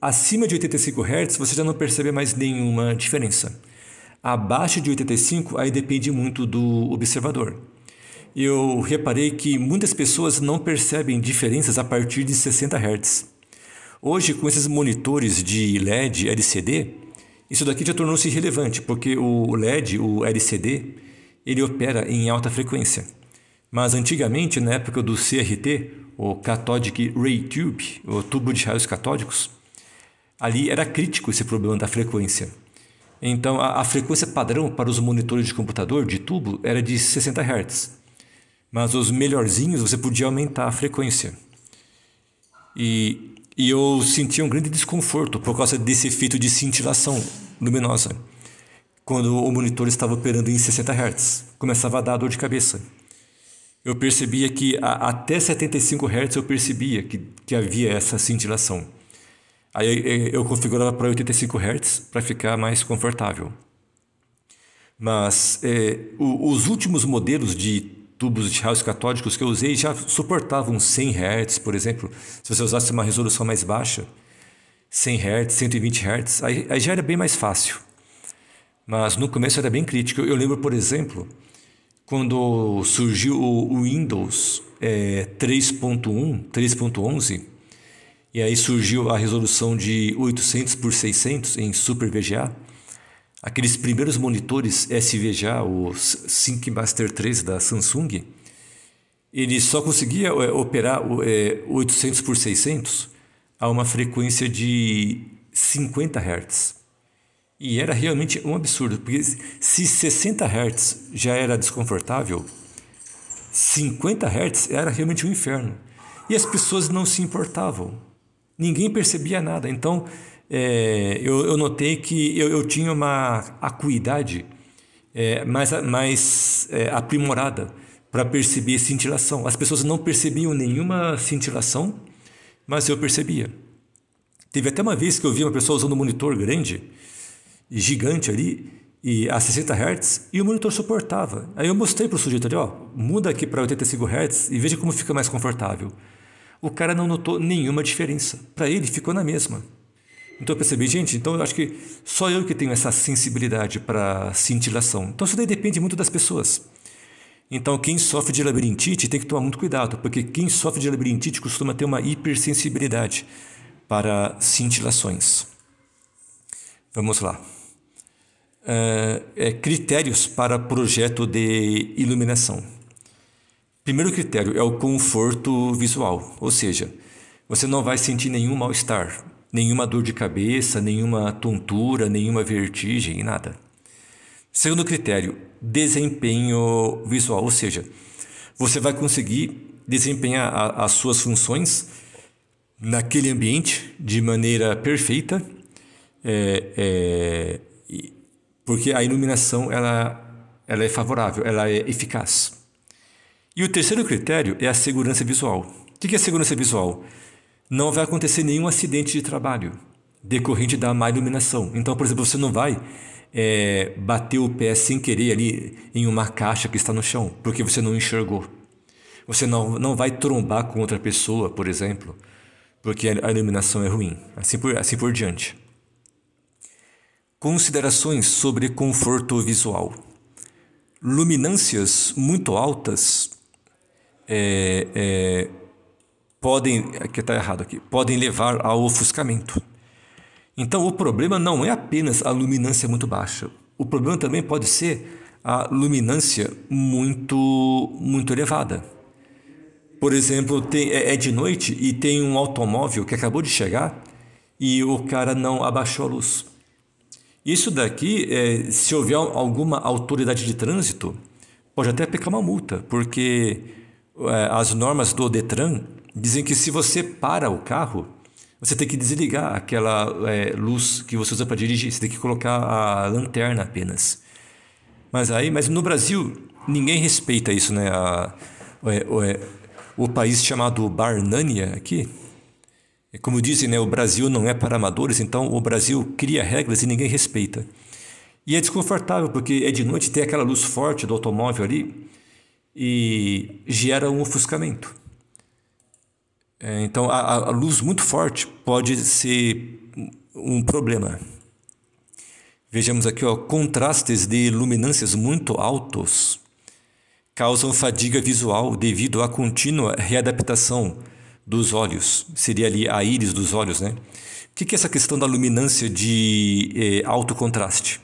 acima de 85 Hz você já não percebe mais nenhuma diferença. Abaixo de 85 aí depende muito do observador. Eu reparei que muitas pessoas não percebem diferenças a partir de 60 Hz. Hoje, com esses monitores de LED LCD, isso daqui já tornou-se irrelevante, porque o LED, o LCD, ele opera em alta frequência. Mas antigamente, na época do CRT, o Cathodic Ray Tube, o tubo de raios catódicos, ali era crítico esse problema da frequência. Então, a, a, frequência padrão para os monitores de computador de tubo era de 60 Hz. Mas os melhorzinhos você podia aumentar a frequência. E e eu sentia um grande desconforto por causa desse efeito de cintilação luminosa. Quando o monitor estava operando em 60 Hz, começava a dar dor de cabeça. Eu percebia que a, até 75 Hz eu percebia que, que havia essa cintilação. Aí eu configurava para 85 Hz para ficar mais confortável. Mas é, os últimos modelos de tubos de raios catódicos que eu usei já suportavam 100 Hz, por exemplo. Se você usasse uma resolução mais baixa, 100 Hz, 120 Hz, aí, aí já era bem mais fácil. Mas no começo era bem crítico. Eu lembro, por exemplo, quando surgiu o Windows é, 3.1, 3.11, e aí surgiu a resolução de 800 por 600 em Super VGA aqueles primeiros monitores SVJ, os Sync Master 3 da Samsung, ele só conseguia é, operar 800 é, por 600 a uma frequência de 50 Hz. E era realmente um absurdo, porque se 60 Hz já era desconfortável, 50 Hz era realmente um inferno. E as pessoas não se importavam. Ninguém percebia nada. Então, é, eu, eu, notei que eu, eu tinha uma acuidade é, mais, mais é, aprimorada para perceber cintilação. As pessoas não percebiam nenhuma cintilação, mas eu percebia. Teve até uma vez que eu vi uma pessoa usando um monitor grande, gigante ali, e a 60 Hz, e o monitor suportava. Aí eu mostrei para o sujeito ali, ó, muda aqui para 85 Hz e veja como fica mais confortável. O cara não notou nenhuma diferença. Para ele, ficou na mesma. Então eu percebi, gente, então eu acho que só eu que tenho essa sensibilidade para cintilação. Então isso daí depende muito das pessoas. Então quem sofre de labirintite tem que tomar muito cuidado, porque quem sofre de labirintite costuma ter uma hipersensibilidade para cintilações. Vamos lá. Uh, é, critérios para projeto de iluminação. Primeiro critério é o conforto visual, ou seja, você não vai sentir nenhum mal-estar nenhuma dor de cabeça, nenhuma tontura, nenhuma vertigem, nada. Segundo critério, desempenho visual, ou seja, você vai conseguir desempenhar a, as suas funções naquele ambiente de maneira perfeita, é, é, porque a iluminação ela, ela é favorável, ela é eficaz. E o terceiro critério é a segurança visual. O que é segurança visual? não vai acontecer nenhum acidente de trabalho decorrente da má iluminação. Então, por exemplo, você não vai é, bater o pé sem querer ali em uma caixa que está no chão, porque você não enxergou. Você não, não vai trombar com outra pessoa, por exemplo, porque a iluminação é ruim. Assim por, assim por diante. Considerações sobre conforto visual. Luminâncias muito altas é, é, podem, que está errado aqui, podem levar ao ofuscamento. Então, o problema não é apenas a luminância muito baixa. O problema também pode ser a luminância muito, muito elevada. Por exemplo, tem, é, é de noite e tem um automóvel que acabou de chegar e o cara não abaixou a luz. Isso daqui, é, se houver alguma autoridade de trânsito, pode até pecar uma multa, porque é, as normas do Detran dizem que se você para o carro, você tem que desligar aquela é, luz que você usa para dirigir, você tem que colocar a lanterna apenas. Mas aí, mas no Brasil ninguém respeita isso, né? A, é, o, o, é, o país chamado Barnania aqui, é como dizem, né, o Brasil não é para amadores, então o Brasil cria regras e ninguém respeita. E é desconfortável, porque é de noite, tem aquela luz forte do automóvel ali e gera um ofuscamento. É, então, a, a luz muito forte pode ser um problema. Vejamos aqui, ó, contrastes de luminâncias muito altos causam fadiga visual devido à contínua readaptação dos olhos. Seria ali a íris dos olhos, né? O que, é essa questão da luminância de eh, alto contraste?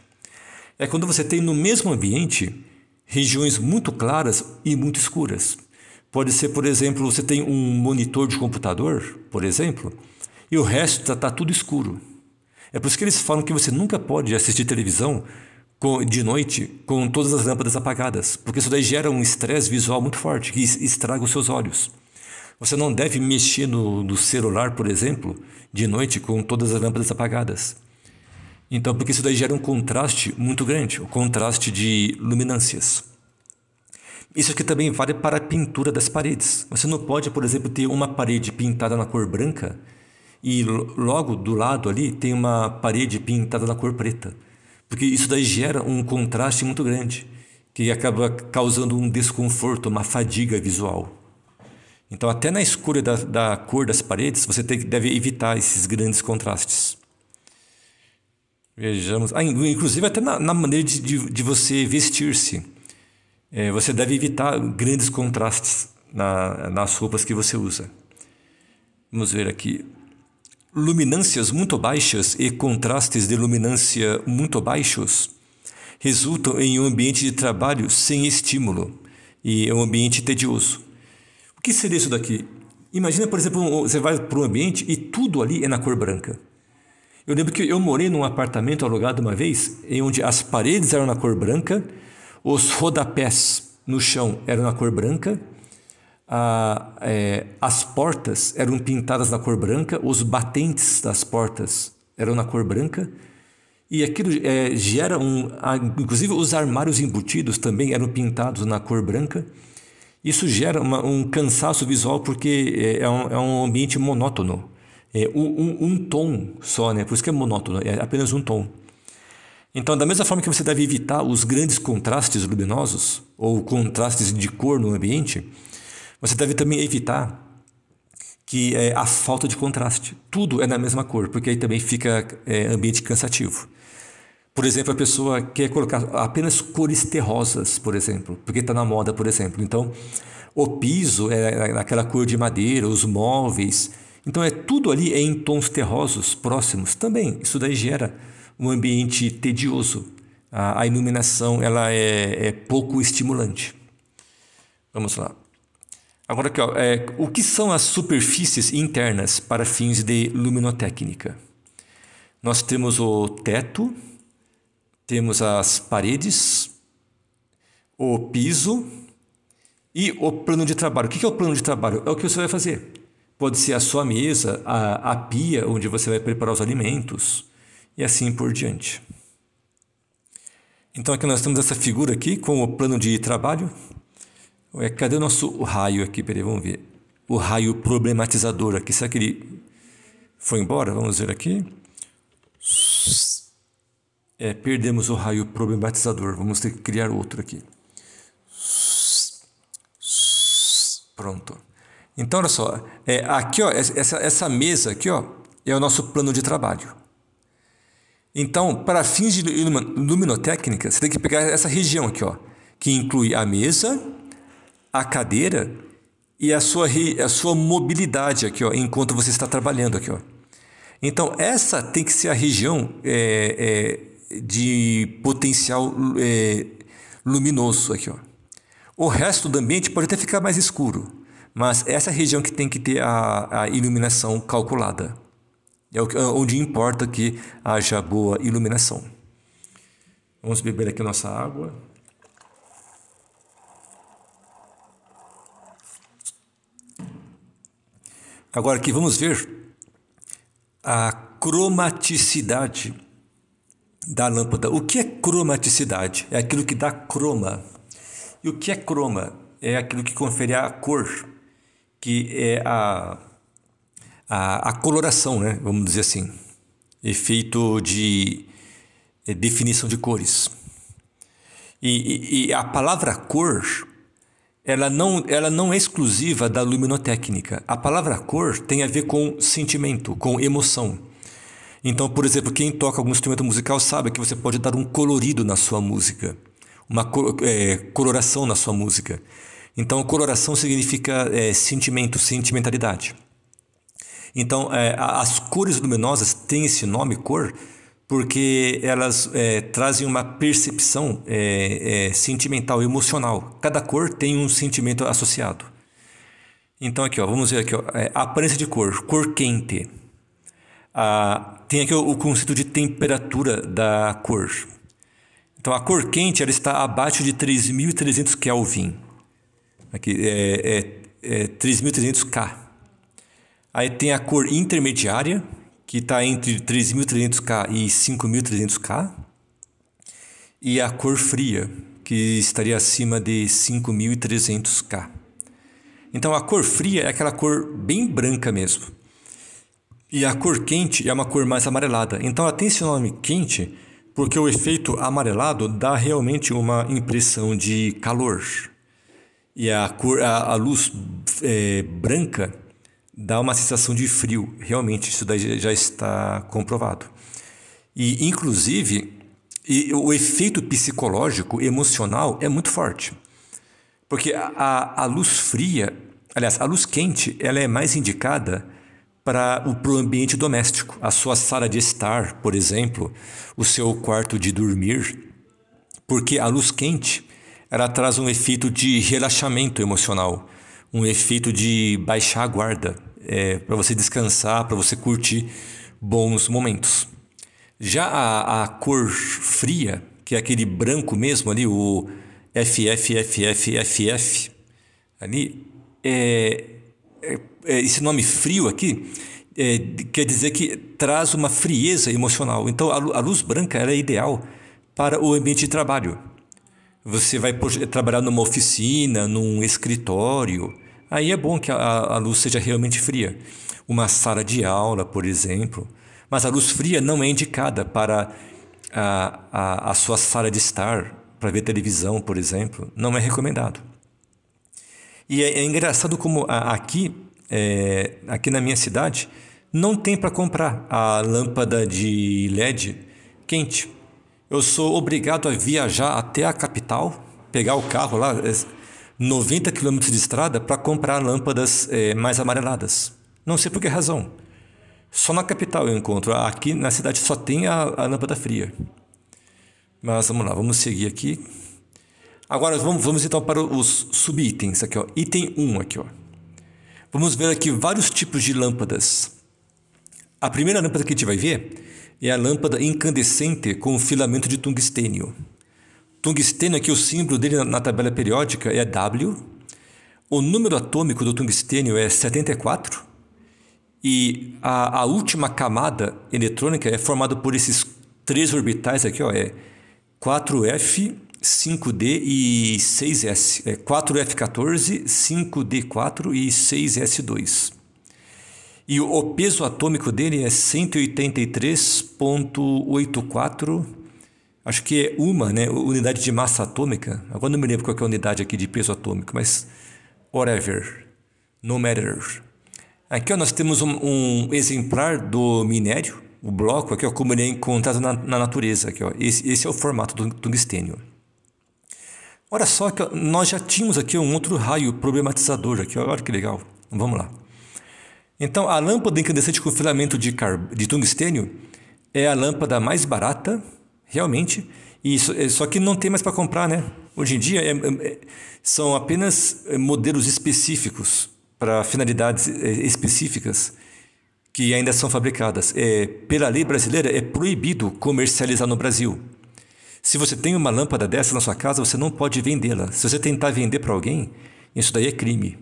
É quando você tem no mesmo ambiente regiões muito claras e muito escuras. Pode ser, por exemplo, você tem um monitor de computador, por exemplo, e o resto está tá tudo escuro. É por isso que eles falam que você nunca pode assistir televisão com, de noite com todas as lâmpadas apagadas, porque isso daí gera um estresse visual muito forte que estraga os seus olhos. Você não deve mexer no, no, celular, por exemplo, de noite com todas as lâmpadas apagadas. Então, porque isso daí gera um contraste muito grande, o contraste de luminâncias. Isso aqui também vale para a pintura das paredes. Você não pode, por exemplo, ter uma parede pintada na cor branca e logo do lado ali tem uma parede pintada na cor preta. Porque isso daí gera um contraste muito grande, que acaba causando um desconforto, uma fadiga visual. Então, até na escolha da, da cor das paredes, você tem, deve evitar esses grandes contrastes. Vejamos. Ah, inclusive, até na, na maneira de, de, de você vestir-se é, você deve evitar grandes contrastes na, nas roupas que você usa. Vamos ver aqui. Luminâncias muito baixas e contrastes de luminância muito baixos resultam em um ambiente de trabalho sem estímulo e é um ambiente tedioso. O que seria isso daqui? Imagina, por exemplo, você vai para um ambiente e tudo ali é na cor branca. Eu lembro que eu morei num apartamento alugado uma vez, em onde as paredes eram na cor branca os rodapés no chão eram na cor branca, a, é, as portas eram pintadas na cor branca, os batentes das portas eram na cor branca, e aquilo é, gera um. Inclusive, os armários embutidos também eram pintados na cor branca. Isso gera uma, um cansaço visual porque é, é um, é um ambiente monótono. É um, um, um, tom só, né? Por isso que é monótono, é apenas um tom. Então, da mesma forma que você deve evitar os grandes contrastes luminosos ou contrastes de cor no ambiente, você deve também evitar que é, a falta de contraste. Tudo é na mesma cor, porque aí também fica é, ambiente cansativo. Por exemplo, a pessoa quer colocar apenas cores terrosas, por exemplo, porque está na moda, por exemplo. Então, o piso é naquela cor de madeira, os móveis. Então, é tudo ali é em tons terrosos próximos também. Isso daí gera um ambiente tedioso. A, a iluminação ela é, é, pouco estimulante. Vamos lá. Agora aqui, ó, é, o que são as superfícies internas para fins de luminotécnica? Nós temos o teto, temos as paredes, o piso e o plano de trabalho. O que é o plano de trabalho? É o que você vai fazer. Pode ser a sua mesa, a, a pia onde você vai preparar os alimentos, e assim por diante. Então aqui nós temos essa figura aqui com o plano de trabalho. É, cadê o nosso raio aqui? Peraí, vamos ver. O raio problematizador aqui. Será que ele foi embora? Vamos ver aqui. É, perdemos o raio problematizador. Vamos ter que criar outro aqui. Pronto. Então, olha só. É, aqui, ó, essa, essa mesa aqui ó, é o nosso plano de trabalho. Então, para fins de luminotécnica, você tem que pegar essa região aqui, ó, que inclui a mesa, a cadeira e a sua, a sua mobilidade aqui, ó, enquanto você está trabalhando aqui, ó. Então, essa tem que ser a região é, é, de potencial é, luminoso aqui, ó. O resto do ambiente pode até ficar mais escuro, mas essa é a região que tem que ter a, a iluminação calculada. É ah, onde importa que haja boa iluminação. Vamos beber aqui nossa água. Agora aqui vamos ver a cromaticidade da lâmpada. O que é cromaticidade? É aquilo que dá croma. E o que é croma? É aquilo que confere a cor, que é a a, a coloração, né? vamos dizer assim, efeito de eh, definição de cores. E, e, e a palavra cor, ela não, ela não é exclusiva da luminotécnica. A palavra cor tem a ver com sentimento, com emoção. Então, por exemplo, quem toca algum instrumento musical sabe que você pode dar um colorido na sua música, uma é, coloração na sua música. Então, coloração significa é, sentimento, sentimentalidade. Então, é, as cores luminosas têm esse nome, cor, porque elas é, trazem uma percepção é, é, sentimental, emocional. Cada cor tem um sentimento associado. Então, aqui, ó, vamos ver aqui, ó, é, aparência de cor, cor quente. Ah, tem aqui o, o conceito de temperatura da cor. Então, a cor quente ela está abaixo de 3.300 Kelvin. Aqui, é, é, é 3.300 K. Aí tem a cor intermediária, que está entre 3.300K e 5.300K. E a cor fria, que estaria acima de 5.300K. Então a cor fria é aquela cor bem branca mesmo. E a cor quente é uma cor mais amarelada. Então ela tem esse nome quente porque o efeito amarelado dá realmente uma impressão de calor. E a cor, a, a luz é, branca dá uma sensação de frio. Realmente, isso daí já está comprovado. E, inclusive, o efeito psicológico, emocional, é muito forte. Porque a, a luz fria, aliás, a luz quente, ela é mais indicada para o pro ambiente doméstico. A sua sala de estar, por exemplo, o seu quarto de dormir, porque a luz quente ela traz um efeito de relaxamento emocional, um efeito de baixar a guarda é, para você descansar, para você curtir bons momentos. Já a, a cor fria, que é aquele branco mesmo ali, o FFFFFF, ali, é, é, é, esse nome frio aqui é, quer dizer que traz uma frieza emocional. Então, a, luz branca é ideal para o ambiente de trabalho. Você vai trabalhar numa oficina, num escritório, Aí é bom que a, a luz seja realmente fria. Uma sala de aula, por exemplo, mas a luz fria não é indicada para a, a, a sua sala de estar, para ver televisão, por exemplo, não é recomendado. E é, é engraçado como a, aqui, é, aqui na minha cidade, não tem para comprar a lâmpada de LED quente. Eu sou obrigado a viajar até a capital, pegar o carro lá, 90 quilômetros de estrada para comprar lâmpadas é, mais amareladas. Não sei por que razão. Só na capital eu encontro. Aqui na cidade só tem a, a lâmpada fria. Mas vamos lá, vamos seguir aqui. Agora vamos, vamos então para os subitens aqui, ó. Item 1 aqui, ó. Vamos ver aqui vários tipos de lâmpadas. A primeira lâmpada que a gente vai ver é a lâmpada incandescente com filamento de tungstênio. Tungstênio, aqui o símbolo dele na tabela periódica é W. O número atômico do tungstênio é 74. E a, a última camada eletrônica é formada por esses três orbitais aqui, ó, é 4F, 5D e 6S. É 4F14, 5D4 e 6S2. E o peso atômico dele é 183.84 acho que é uma, né, unidade de massa atômica. Agora não me lembro qual é a unidade aqui de peso atômico, mas whatever, no matter. Aqui ó, nós temos um, um exemplar do minério, o bloco aqui ó, como ele é encontrado na, na natureza. Aqui, ó. Esse, esse é o formato do tungstênio. Olha só que nós já tínhamos aqui um outro raio problematizador aqui, ó. olha que legal. Vamos lá. Então, a lâmpada incandescente com filamento de, de tungstênio é a lâmpada mais barata realmente. E é, só que não tem mais para comprar, né? Hoje em dia é, é, é são apenas é, modelos específicos para finalidades específicas que ainda são fabricadas. É, pela lei brasileira é proibido comercializar no Brasil. Se você tem uma lâmpada dessa na sua casa, você não pode vendê-la. Se você tentar vender para alguém, isso daí é crime.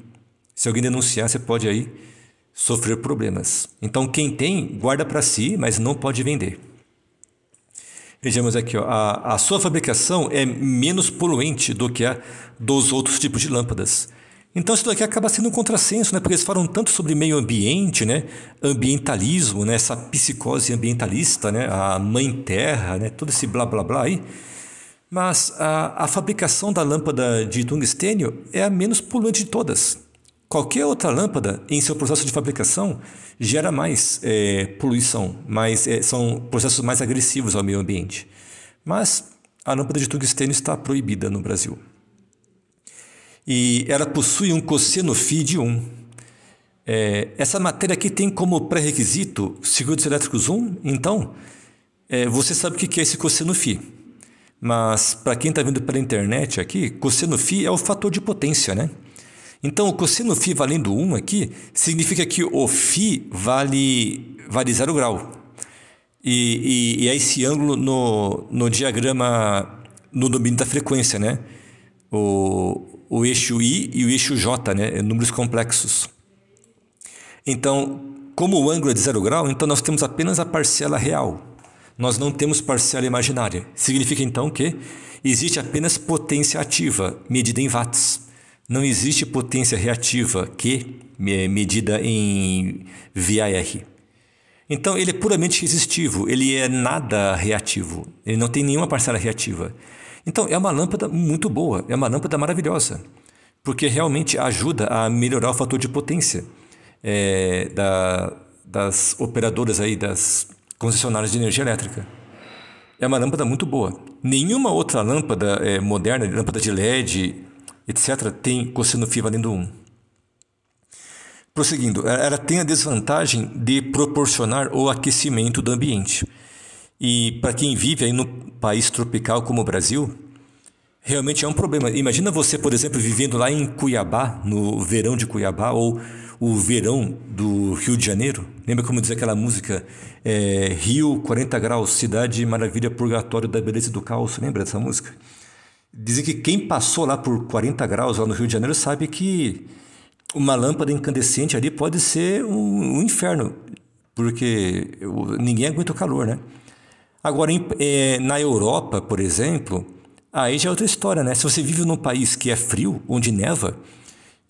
Se alguém denunciar, você pode aí sofrer problemas. Então quem tem, guarda para si, mas não pode vender. Vejamos aqui, ó, a, a sua fabricação é menos poluente do que a dos outros tipos de lâmpadas. Então isso daqui acaba sendo um contrassenso, né? Porque eles falam tanto sobre meio ambiente, né? Ambientalismo, né? Essa psicose ambientalista, né? A mãe terra, né? Todo esse blá blá blá aí. Mas a, a fabricação da lâmpada de tungstênio é a menos poluente de todas. Qualquer outra lâmpada, em seu processo de fabricação, gera mais é, poluição, mais, é, são processos mais agressivos ao meio ambiente. Mas a lâmpada de tungstênio está proibida no Brasil. E ela possui um cosseno Φ de 1. É, essa matéria aqui tem como pré-requisito circuitos elétricos 1, então é, você sabe o que é esse cosseno Φ. Mas para quem está vendo pela internet aqui, cosseno Φ é o fator de potência, né? Então, o cosseno φ valendo 1 aqui significa que o φ vale, vale grau. E, e, e, é esse ângulo no, no diagrama no domínio da frequência, né? O, o eixo I e o eixo J, né? É números complexos. Então, como o ângulo é de zero grau, então nós temos apenas a parcela real. Nós não temos parcela imaginária. Significa então que existe apenas potência ativa, medida em watts. Não existe potência reativa que é, medida em VAR. Então ele é puramente resistivo, ele é nada reativo, ele não tem nenhuma parcela reativa. Então é uma lâmpada muito boa, é uma lâmpada maravilhosa, porque realmente ajuda a melhorar o fator de potência é, da, das operadoras aí, das concessionárias de energia elétrica. É uma lâmpada muito boa. Nenhuma outra lâmpada é, moderna, lâmpada de LED, etc., tem cosseno φ valendo 1. Prosseguindo, ela tem a desvantagem de proporcionar o aquecimento do ambiente. E para quem vive aí no país tropical como o Brasil, realmente é um problema. Imagina você, por exemplo, vivendo lá em Cuiabá, no verão de Cuiabá, ou o verão do Rio de Janeiro. Lembra como diz aquela música? É, Rio, 40 graus, cidade, maravilha, purgatório da beleza do caos. Lembra dessa música? Dizem que quem passou lá por 40 graus, lá no Rio de Janeiro, sabe que uma lâmpada incandescente ali pode ser um, um inferno, porque ninguém aguenta o calor, né? Agora, em, é, na Europa, por exemplo, aí já é outra história, né? Se você vive num país que é frio, onde neva,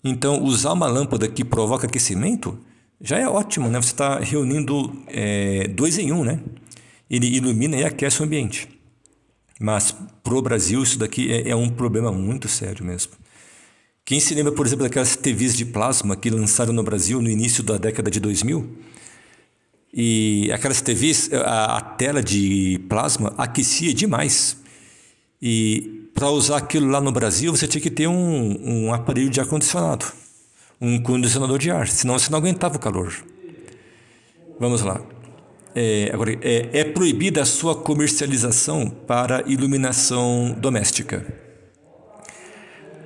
então usar uma lâmpada que provoca aquecimento já é ótimo, né? Você está reunindo é, dois em um, né? Ele ilumina e aquece o ambiente. Mas para o Brasil isso daqui é, é, um problema muito sério mesmo. Quem se lembra, por exemplo, daquelas TVs de plasma que lançaram no Brasil no início da década de 2000? E aquelas TVs, eh, a, a tela de plasma aquecia demais. E para usar aquilo lá no Brasil, você tinha que ter um, um aparelho de ar-condicionado, um condicionador de ar, senão você não aguentava o calor. Vamos lá. É, agora, é, é proibida a sua comercialização para iluminação doméstica.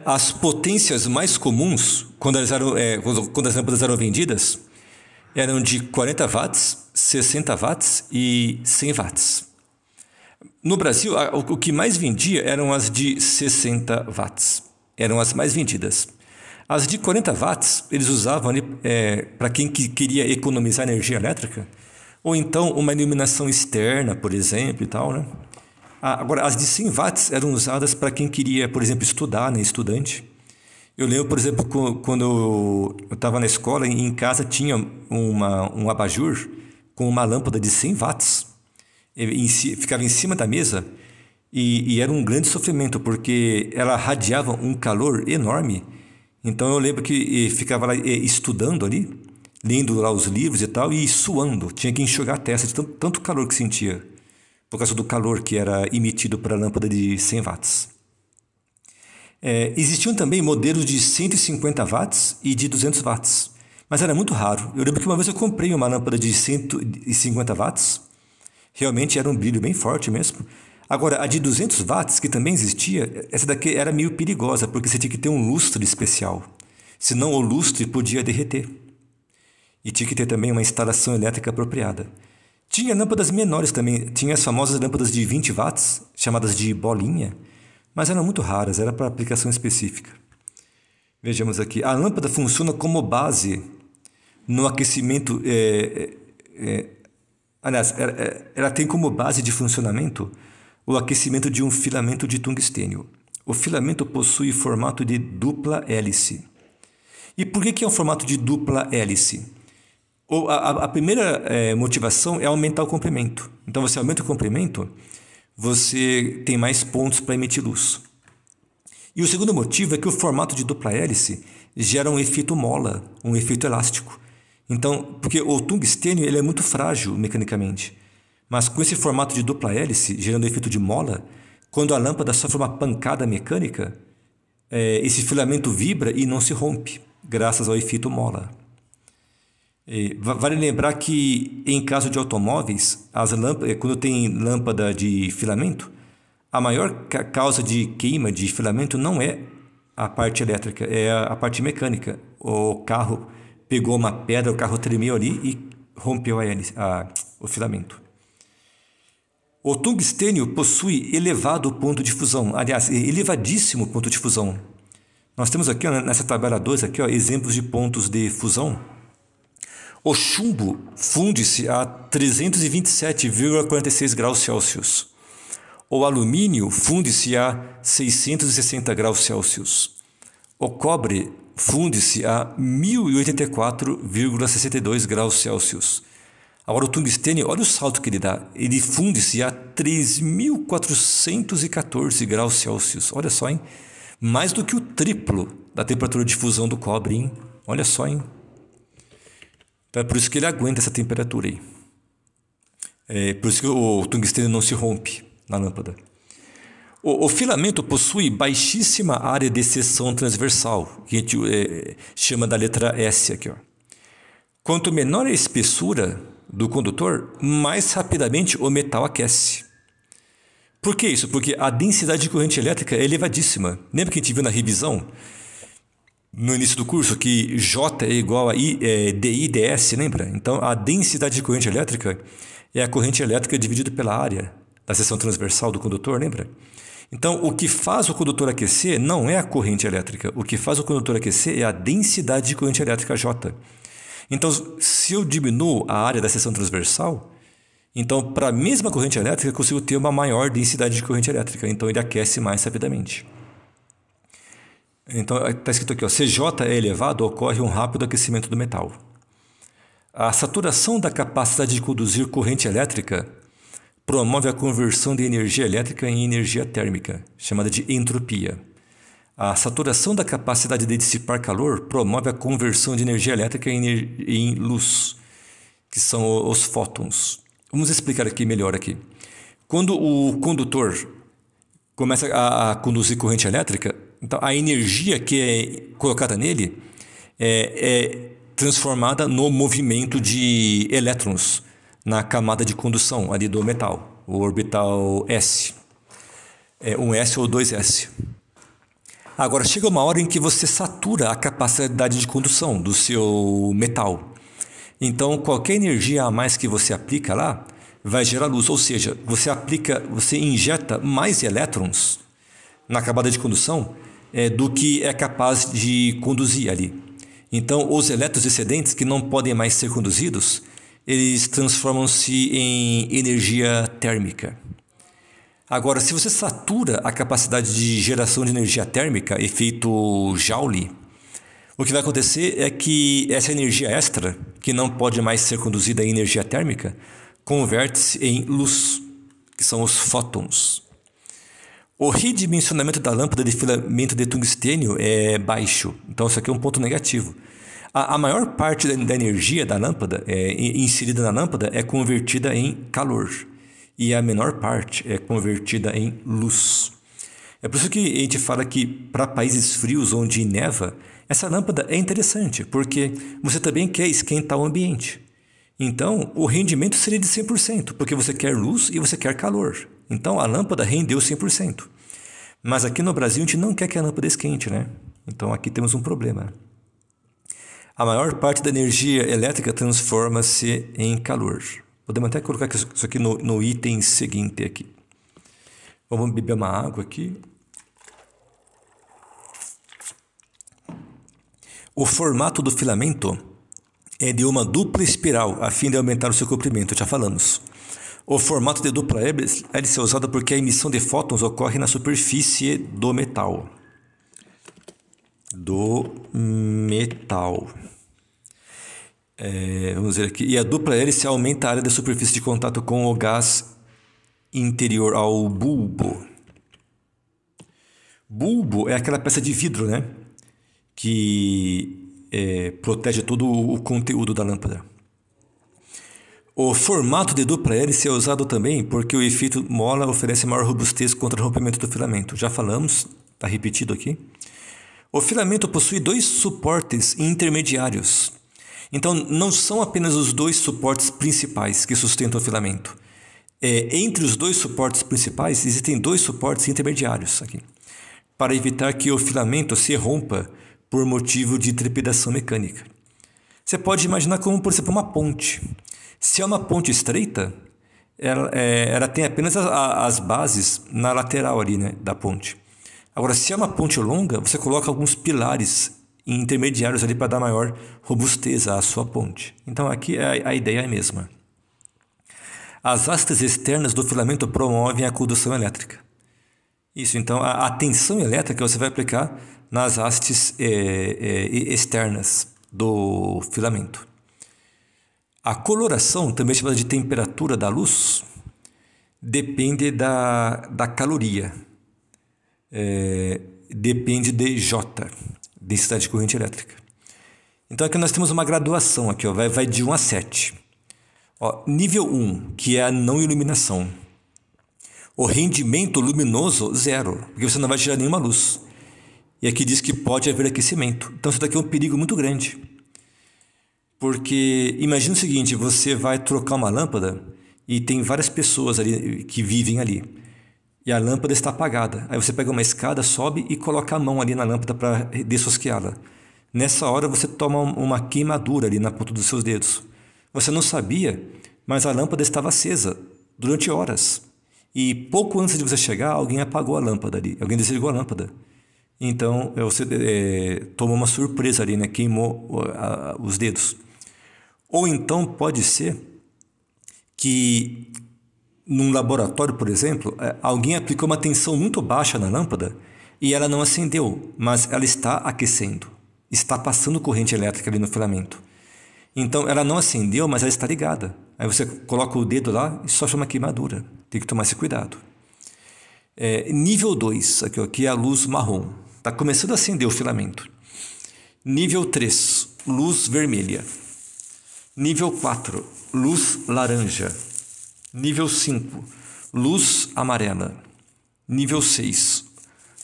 As potências mais comuns, quando as, é, quando as lâmpadas eram vendidas, eram de 40 watts, 60 watts e 100 watts. No Brasil, o que mais vendia eram as de 60 watts. Eram as mais vendidas. As de 40 watts, eles usavam ali é, para quem que queria economizar energia elétrica ou então uma iluminação externa, por exemplo, e tal, né? Ah, agora, as de 100 watts eram usadas para quem queria, por exemplo, estudar, né? Estudante. Eu lembro, por exemplo, quando eu estava na escola e em casa tinha uma, um abajur com uma lâmpada de 100 watts. ficava em cima da mesa e, e era um grande sofrimento, porque ela radiava um calor enorme. Então eu lembro que ficava lá estudando ali lendo lá os livros e tal, e suando, tinha que enxugar a testa de tanto, tanto calor que sentia, por causa do calor que era emitido pela lâmpada de 100 watts. É, existiam também modelos de 150 watts e de 200 watts, mas era muito raro. Eu lembro que uma vez eu comprei uma lâmpada de 150 watts, realmente era um brilho bem forte mesmo. Agora, a de 200 watts, que também existia, essa daqui era meio perigosa, porque você tinha que ter um lustre especial, senão o lustre podia derreter. E tinha que ter também uma instalação elétrica apropriada. Tinha lâmpadas menores também, tinha as famosas lâmpadas de 20 watts, chamadas de bolinha, mas eram muito raras, era para aplicação específica. Vejamos aqui, a lâmpada funciona como base no aquecimento. É, é, é aliás, ela, é, ela tem como base de funcionamento o aquecimento de um filamento de tungstênio. O filamento possui formato de dupla hélice. E por que, que é um formato de dupla hélice? Ou a, a primeira é, motivação é aumentar o comprimento. Então você aumenta o comprimento, você tem mais pontos para emitir luz. E o segundo motivo é que o formato de dupla hélice gera um efeito mola, um efeito elástico. Então, porque o tungstênio ele é muito frágil mecanicamente, mas com esse formato de dupla hélice gerando efeito de mola, quando a lâmpada sofre uma pancada mecânica, é, esse filamento vibra e não se rompe, graças ao efeito mola. É, vale lembrar que, em caso de automóveis, as lâmpadas, é, quando tem lâmpada de filamento, a maior causa de queima de filamento não é a parte elétrica, é a parte mecânica. O carro pegou uma pedra, o carro tremeu ali e rompeu a, a, o filamento. O tungstênio possui elevado ponto de fusão, aliás, elevadíssimo ponto de fusão. Nós temos aqui ó, nessa tabela 2 aqui, ó, exemplos de pontos de fusão. O chumbo funde-se a 327,46 graus Celsius. O alumínio funde-se a 660 graus Celsius. O cobre funde-se a 1084,62 graus Celsius. Agora o tungstênio, olha o salto que ele dá. Ele funde-se a 3.414 graus Celsius. Olha só, hein? Mais do que o triplo da temperatura de fusão do cobre, hein? Olha só, hein? Então é por isso que ele aguenta essa temperatura aí. É por isso que o tungstênio não se rompe na lâmpada. O, o, filamento possui baixíssima área de seção transversal, que a gente é, chama da letra S aqui. Ó. Quanto menor a espessura do condutor, mais rapidamente o metal aquece. Por que isso? Porque a densidade de corrente elétrica é elevadíssima. Lembra que a gente viu na revisão? no início do curso que J é igual a I, é, di/ds lembra? Então, a densidade de corrente elétrica é a corrente elétrica dividida pela área da seção transversal do condutor, lembra? Então, o que faz o condutor aquecer não é a corrente elétrica. O que faz o condutor aquecer é a densidade de corrente elétrica J. Então, se eu diminuo a área da seção transversal, então, para a mesma corrente elétrica, eu consigo ter uma maior densidade de corrente elétrica. Então, ele aquece mais rapidamente. Então, está escrito aqui, ó, CJ é elevado, ocorre um rápido aquecimento do metal. A saturação da capacidade de conduzir corrente elétrica promove a conversão de energia elétrica em energia térmica, chamada de entropia. A saturação da capacidade de dissipar calor promove a conversão de energia elétrica em, luz, que são os fótons. Vamos explicar aqui melhor aqui. Quando o condutor começa a conduzir corrente elétrica, então, a energia que é colocada nele é, é transformada no movimento de elétrons na camada de condução ali do metal, o orbital S. É um S ou dois S. Agora, chega uma hora em que você satura a capacidade de condução do seu metal. Então, qualquer energia a mais que você aplica lá vai gerar luz, ou seja, você aplica, você injeta mais elétrons na camada de condução é, do que é capaz de conduzir ali. Então, os elétrons excedentes que não podem mais ser conduzidos, eles transformam-se em energia térmica. Agora, se você satura a capacidade de geração de energia térmica, efeito Joule, o que vai acontecer é que essa energia extra, que não pode mais ser conduzida em energia térmica, converte-se em luz, que são os fótons. O redimensionamento da lâmpada de filamento de tungstênio é baixo, então isso aqui é um ponto negativo. A, a maior parte da, da, energia da lâmpada, é, inserida na lâmpada, é convertida em calor, e a menor parte é convertida em luz. É por isso que a gente fala que para países frios onde neva, essa lâmpada é interessante, porque você também quer esquentar o ambiente. Então, o rendimento seria de 100%, porque você quer luz e você quer calor. Então, a lâmpada rendeu 100%. Mas aqui no Brasil, a gente não quer que a lâmpada esquente, né? Então, aqui temos um problema. A maior parte da energia elétrica transforma-se em calor. Podemos até colocar isso aqui no, no item seguinte aqui. Vamos beber uma água aqui. O formato do filamento é de uma dupla espiral, a fim de aumentar o seu comprimento, já falamos. O formato de dupla hélice é usado porque a emissão de fótons ocorre na superfície do metal. Do metal. É, vamos ver aqui. E a dupla hélice aumenta a área da superfície de contato com o gás interior ao bulbo. Bulbo é aquela peça de vidro, né? Que é, protege todo o conteúdo da lâmpada. O formato de dupla hélice é usado também porque o efeito mola oferece maior robustez contra o rompimento do filamento. Já falamos, está repetido aqui. O filamento possui dois suportes intermediários. Então, não são apenas os dois suportes principais que sustentam o filamento. É, entre os dois suportes principais, existem dois suportes intermediários aqui, para evitar que o filamento se rompa por motivo de trepidação mecânica. Você pode imaginar como, por exemplo, uma ponte. Se é uma ponte estreita, ela, é, ela tem apenas a, a, as bases na lateral ali né, da ponte. Agora, se é uma ponte longa, você coloca alguns pilares intermediários ali para dar maior robustez à sua ponte. Então, aqui é a, a ideia é a mesma. As hastes externas do filamento promovem a condução elétrica. Isso, então a, a tensão elétrica que você vai aplicar nas hastes é, é, externas do filamento. A coloração, também chamada de temperatura da luz, depende da, da caloria, é, depende de J, densidade de corrente elétrica. Então aqui nós temos uma graduação, aqui, ó, vai, vai de 1 a 7. Ó, nível 1, que é a não iluminação. O rendimento luminoso, zero, porque você não vai tirar nenhuma luz. E aqui diz que pode haver aquecimento. Então isso daqui é um perigo muito grande. Porque imagina o seguinte, você vai trocar uma lâmpada e tem várias pessoas ali que vivem ali. E a lâmpada está apagada. Aí você pega uma escada, sobe e coloca a mão ali na lâmpada para desfosqueá la Nessa hora você toma uma queimadura ali na ponta dos seus dedos. Você não sabia, mas a lâmpada estava acesa durante horas. E pouco antes de você chegar, alguém apagou a lâmpada ali, alguém desligou a lâmpada. Então, você é, tomou uma surpresa ali, né? Queimou a, os dedos. Ou então pode ser que num laboratório, por exemplo, é, alguém aplicou uma tensão muito baixa na lâmpada e ela não acendeu, mas ela está aquecendo, está passando corrente elétrica ali no filamento. Então ela não acendeu, mas ela está ligada. Aí você coloca o dedo lá e só chama queimadura. Tem que tomar esse cuidado. É, nível 2, aqui, aqui é a luz marrom. Está começando a acender o filamento. Nível 3, luz vermelha. Nível 4, luz laranja. Nível 5, luz amarela. Nível 6,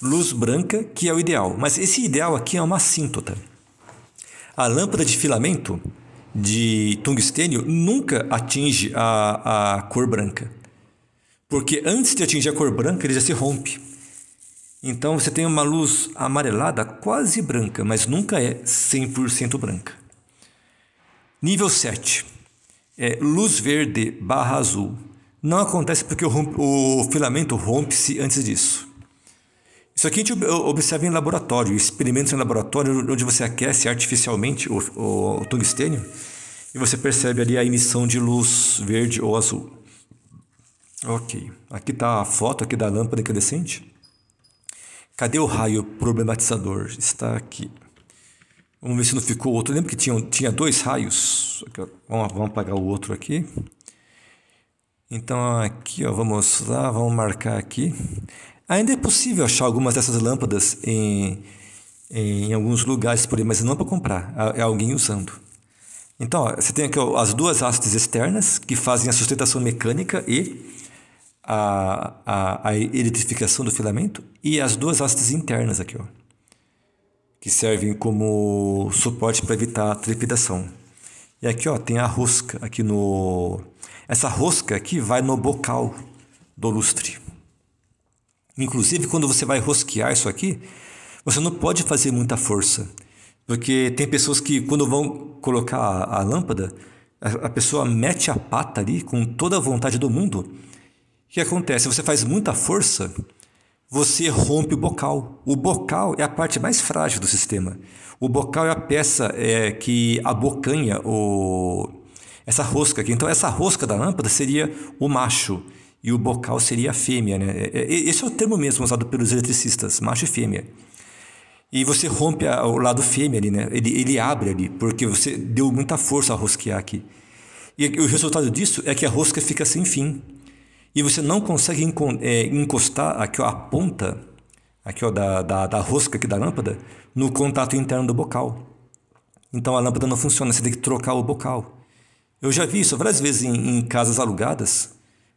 luz branca, que é o ideal. Mas esse ideal aqui é uma assíntota. A lâmpada de filamento de tungstênio nunca atinge a, a cor branca. Porque antes de atingir a cor branca, ele já se rompe. Então você tem uma luz amarelada, quase branca, mas nunca é 100% branca. Nível 7. É luz verde barra azul. Não acontece porque o, o filamento rompe-se antes disso. Isso aqui a gente observa em laboratório, experimentos em laboratório, onde você aquece artificialmente o, o, o tungstênio e você percebe ali a emissão de luz verde ou azul. Ok, aqui está a foto aqui da lâmpada incandescente. Cadê o raio problematizador? Está aqui. Vamos ver se não ficou outro. Lembra que tinha, tinha dois raios? Vamos, vamos apagar o outro aqui. Então aqui ó, vamos lá, vamos marcar aqui. Ainda é possível achar algumas dessas lâmpadas em, em alguns lugares por aí, mas não para comprar, é alguém usando. Então ó, você tem aqui ó, as duas hastes externas que fazem a sustentação mecânica e a, a, a eletrificação do filamento e as duas hastes internas aqui, ó, que servem como suporte para evitar a trepidação. E aqui ó, tem a rosca aqui no essa rosca aqui vai no bocal do lustre. Inclusive quando você vai rosquear isso aqui, você não pode fazer muita força, porque tem pessoas que quando vão colocar a, a lâmpada, a, a pessoa mete a pata ali com toda a vontade do mundo que acontece? Você faz muita força, você rompe o bocal. O bocal é a parte mais frágil do sistema. O bocal é a peça é, que abocanha o, essa rosca aqui. Então, essa rosca da lâmpada seria o macho e o bocal seria a fêmea. Né? É, é, esse é o termo mesmo usado pelos eletricistas, macho e fêmea. E você rompe a, o lado fêmea ali, né? Ele, ele abre ali, porque você deu muita força a rosquear aqui. E, e o resultado disso é que a rosca fica sem fim e você não consegue é, encostar aqui ó, a ponta aqui ó, da, da, da rosca aqui da lâmpada no contato interno do bocal. Então a lâmpada não funciona, você tem que trocar o bocal. Eu já vi isso várias vezes em, em casas alugadas,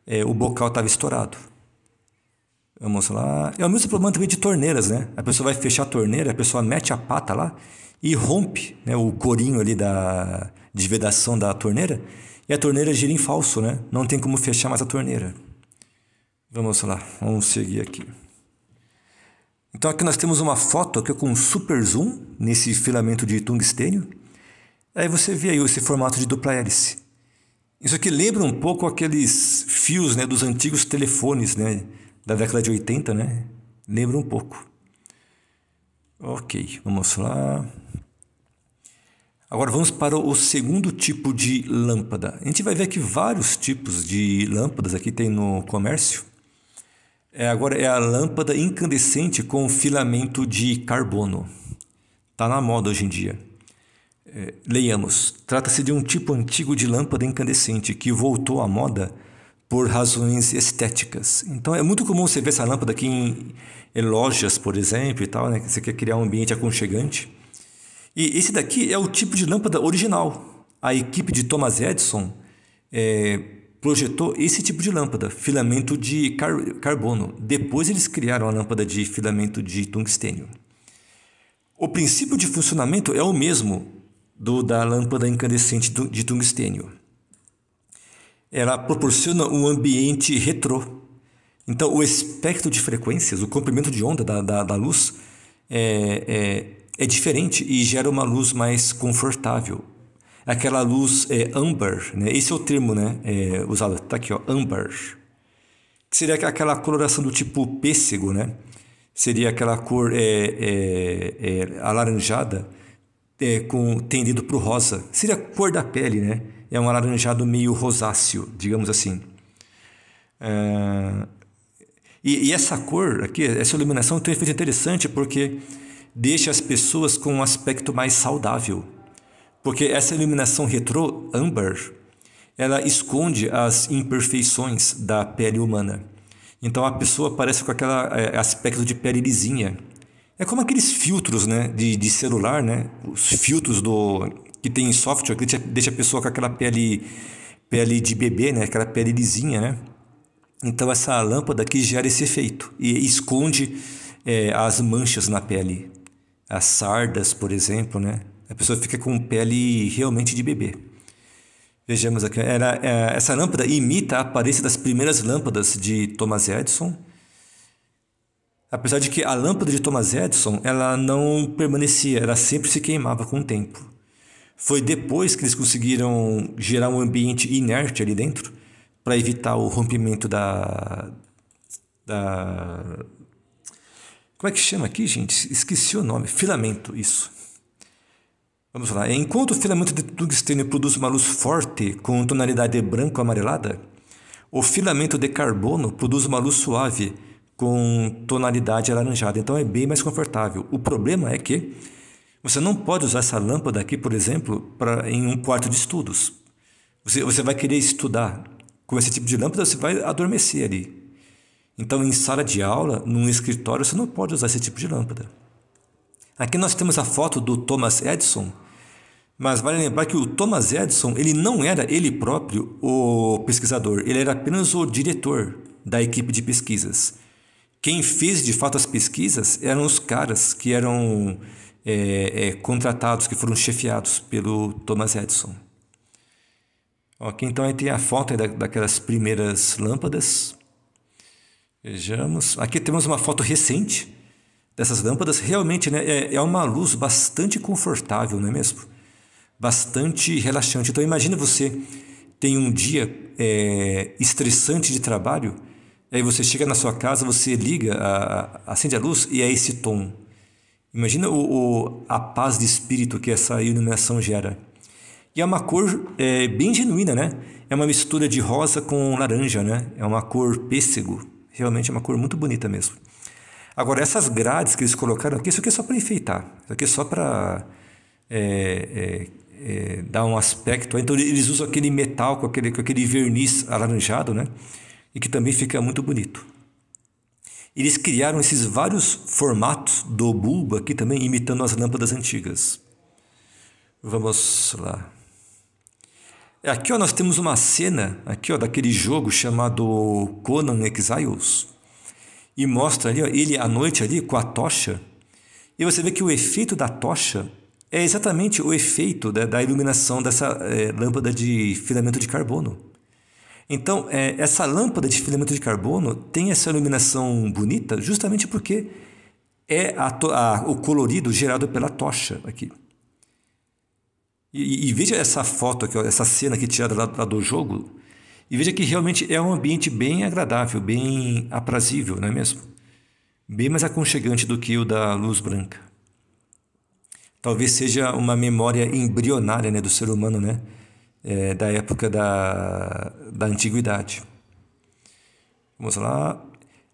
é, o bocal estava estourado. Vamos lá. É o mesmo problema também de torneiras, né? A pessoa vai fechar a torneira, a pessoa mete a pata lá e rompe né, o corinho ali da, de vedação da torneira e a torneira gira em falso, né? Não tem como fechar mais a torneira. Vamos lá, vamos seguir aqui. Então aqui nós temos uma foto aqui com super zoom nesse filamento de tungstênio. Aí você vê aí esse formato de dupla hélice. Isso aqui lembra um pouco aqueles fios né, dos antigos telefones né, da década de 80, né? Lembra um pouco. Ok, vamos lá. Agora vamos para o segundo tipo de lâmpada. A gente vai ver aqui vários tipos de lâmpadas aqui tem no comércio. É, agora é a lâmpada incandescente com filamento de carbono. Está na moda hoje em dia. É, leiamos. Trata-se de um tipo antigo de lâmpada incandescente que voltou à moda por razões estéticas. Então é muito comum você ver essa lâmpada aqui em, em lojas, por exemplo, e tal, né? Você quer criar um ambiente aconchegante. E esse daqui é o tipo de lâmpada original. A equipe de Thomas Edison é, projetou esse tipo de lâmpada, filamento de car carbono. Depois eles criaram a lâmpada de filamento de tungstênio. O princípio de funcionamento é o mesmo do da lâmpada incandescente de tungstênio. Ela proporciona um ambiente retrô. Então, o espectro de frequências, o comprimento de onda da, da, da luz é, é, é diferente e gera uma luz mais confortável, aquela luz é, amber, né? Esse é o termo, né? É, usado, tá aqui, ó, amber. Que seria aquela coloração do tipo pêssego, né? Seria aquela cor é, é, é alaranjada, é, com tendido para o rosa. Seria a cor da pele, né? É um alaranjado meio rosáceo, digamos assim. É, e, e, essa cor aqui, essa iluminação tem um efeito interessante porque deixa as pessoas com um aspecto mais saudável porque essa iluminação retrô amber ela esconde as imperfeições da pele humana. Então a pessoa aparece com aquele é, aspecto de pele lisinha. É como aqueles filtros né, de, de celular, né? Os filtros do que tem em software que deixa, deixa a pessoa com aquela pele, pele de bebê, né? Aquela pele lisinha, né? Então essa lâmpada aqui gera esse efeito e esconde é, as manchas na pele, as sardas, por exemplo, né? A pessoa fica com pele realmente de bebê. Vejamos aqui, era, é, essa lâmpada imita a aparência das primeiras lâmpadas de Thomas Edison. Apesar de que a lâmpada de Thomas Edison, ela não permanecia, ela sempre se queimava com o tempo. Foi depois que eles conseguiram gerar um ambiente inerte ali dentro para evitar o rompimento da da como é que chama aqui, gente? Esqueci o nome, filamento, isso. Vamos lá. Enquanto o filamento é de tungstênio produz uma luz forte com tonalidade branco amarelada, o filamento de carbono produz uma luz suave com tonalidade alaranjada, então é bem mais confortável. O problema é que você não pode usar essa lâmpada aqui, por exemplo, pra, em um quarto de estudos. Você, você vai querer estudar com esse tipo de lâmpada, você vai adormecer ali. Então, em sala de aula, num escritório, você não pode usar esse tipo de lâmpada. Aqui nós temos a foto do Thomas Edison, mas vale lembrar que o Thomas Edison ele não era ele próprio o pesquisador, ele era apenas o diretor da equipe de pesquisas. Quem fez de fato as pesquisas eram os caras que eram é, é, contratados, que foram chefiados pelo Thomas Edison. Ok, então aí tem a foto da, daquelas primeiras lâmpadas. Vejamos. Aqui temos uma foto recente dessas lâmpadas, realmente né, é, é uma luz bastante confortável, não é mesmo? Bastante relaxante. Então imagine você tem um dia é, estressante de trabalho, aí você chega na sua casa, você liga, a, a, acende a luz e é esse tom. Imagina o, o, a paz de espírito que essa iluminação gera. E é uma cor é, bem genuína, né? É uma mistura de rosa com laranja, né? É uma cor pêssego. Realmente é uma cor muito bonita mesmo. Agora, essas grades que eles colocaram aqui, isso aqui é só para enfeitar, isso aqui é só para é, é, é, dar um aspecto. Então, eles usam aquele metal com aquele, com aquele verniz alaranjado, né? E que também fica muito bonito. Eles criaram esses vários formatos do bulbo aqui também, imitando as lâmpadas antigas. Vamos lá. Aqui ó, nós temos uma cena aqui ó, daquele jogo chamado Conan Exiles e mostra ali ó, ele à noite ali com a tocha. E você vê que o efeito da tocha é exatamente o efeito da, da iluminação dessa é, lâmpada de filamento de carbono. Então, é, essa lâmpada de filamento de carbono tem essa iluminação bonita justamente porque é a, a, o colorido gerado pela tocha aqui. E, e, veja essa foto aqui, ó, essa cena aqui tirada lá, lá do jogo, e veja que realmente é um ambiente bem agradável, bem aprazível, não é mesmo? Bem mais aconchegante do que o da luz branca. Talvez seja uma memória embrionária né, do ser humano, né? É, da época da, da antiguidade. Vamos lá.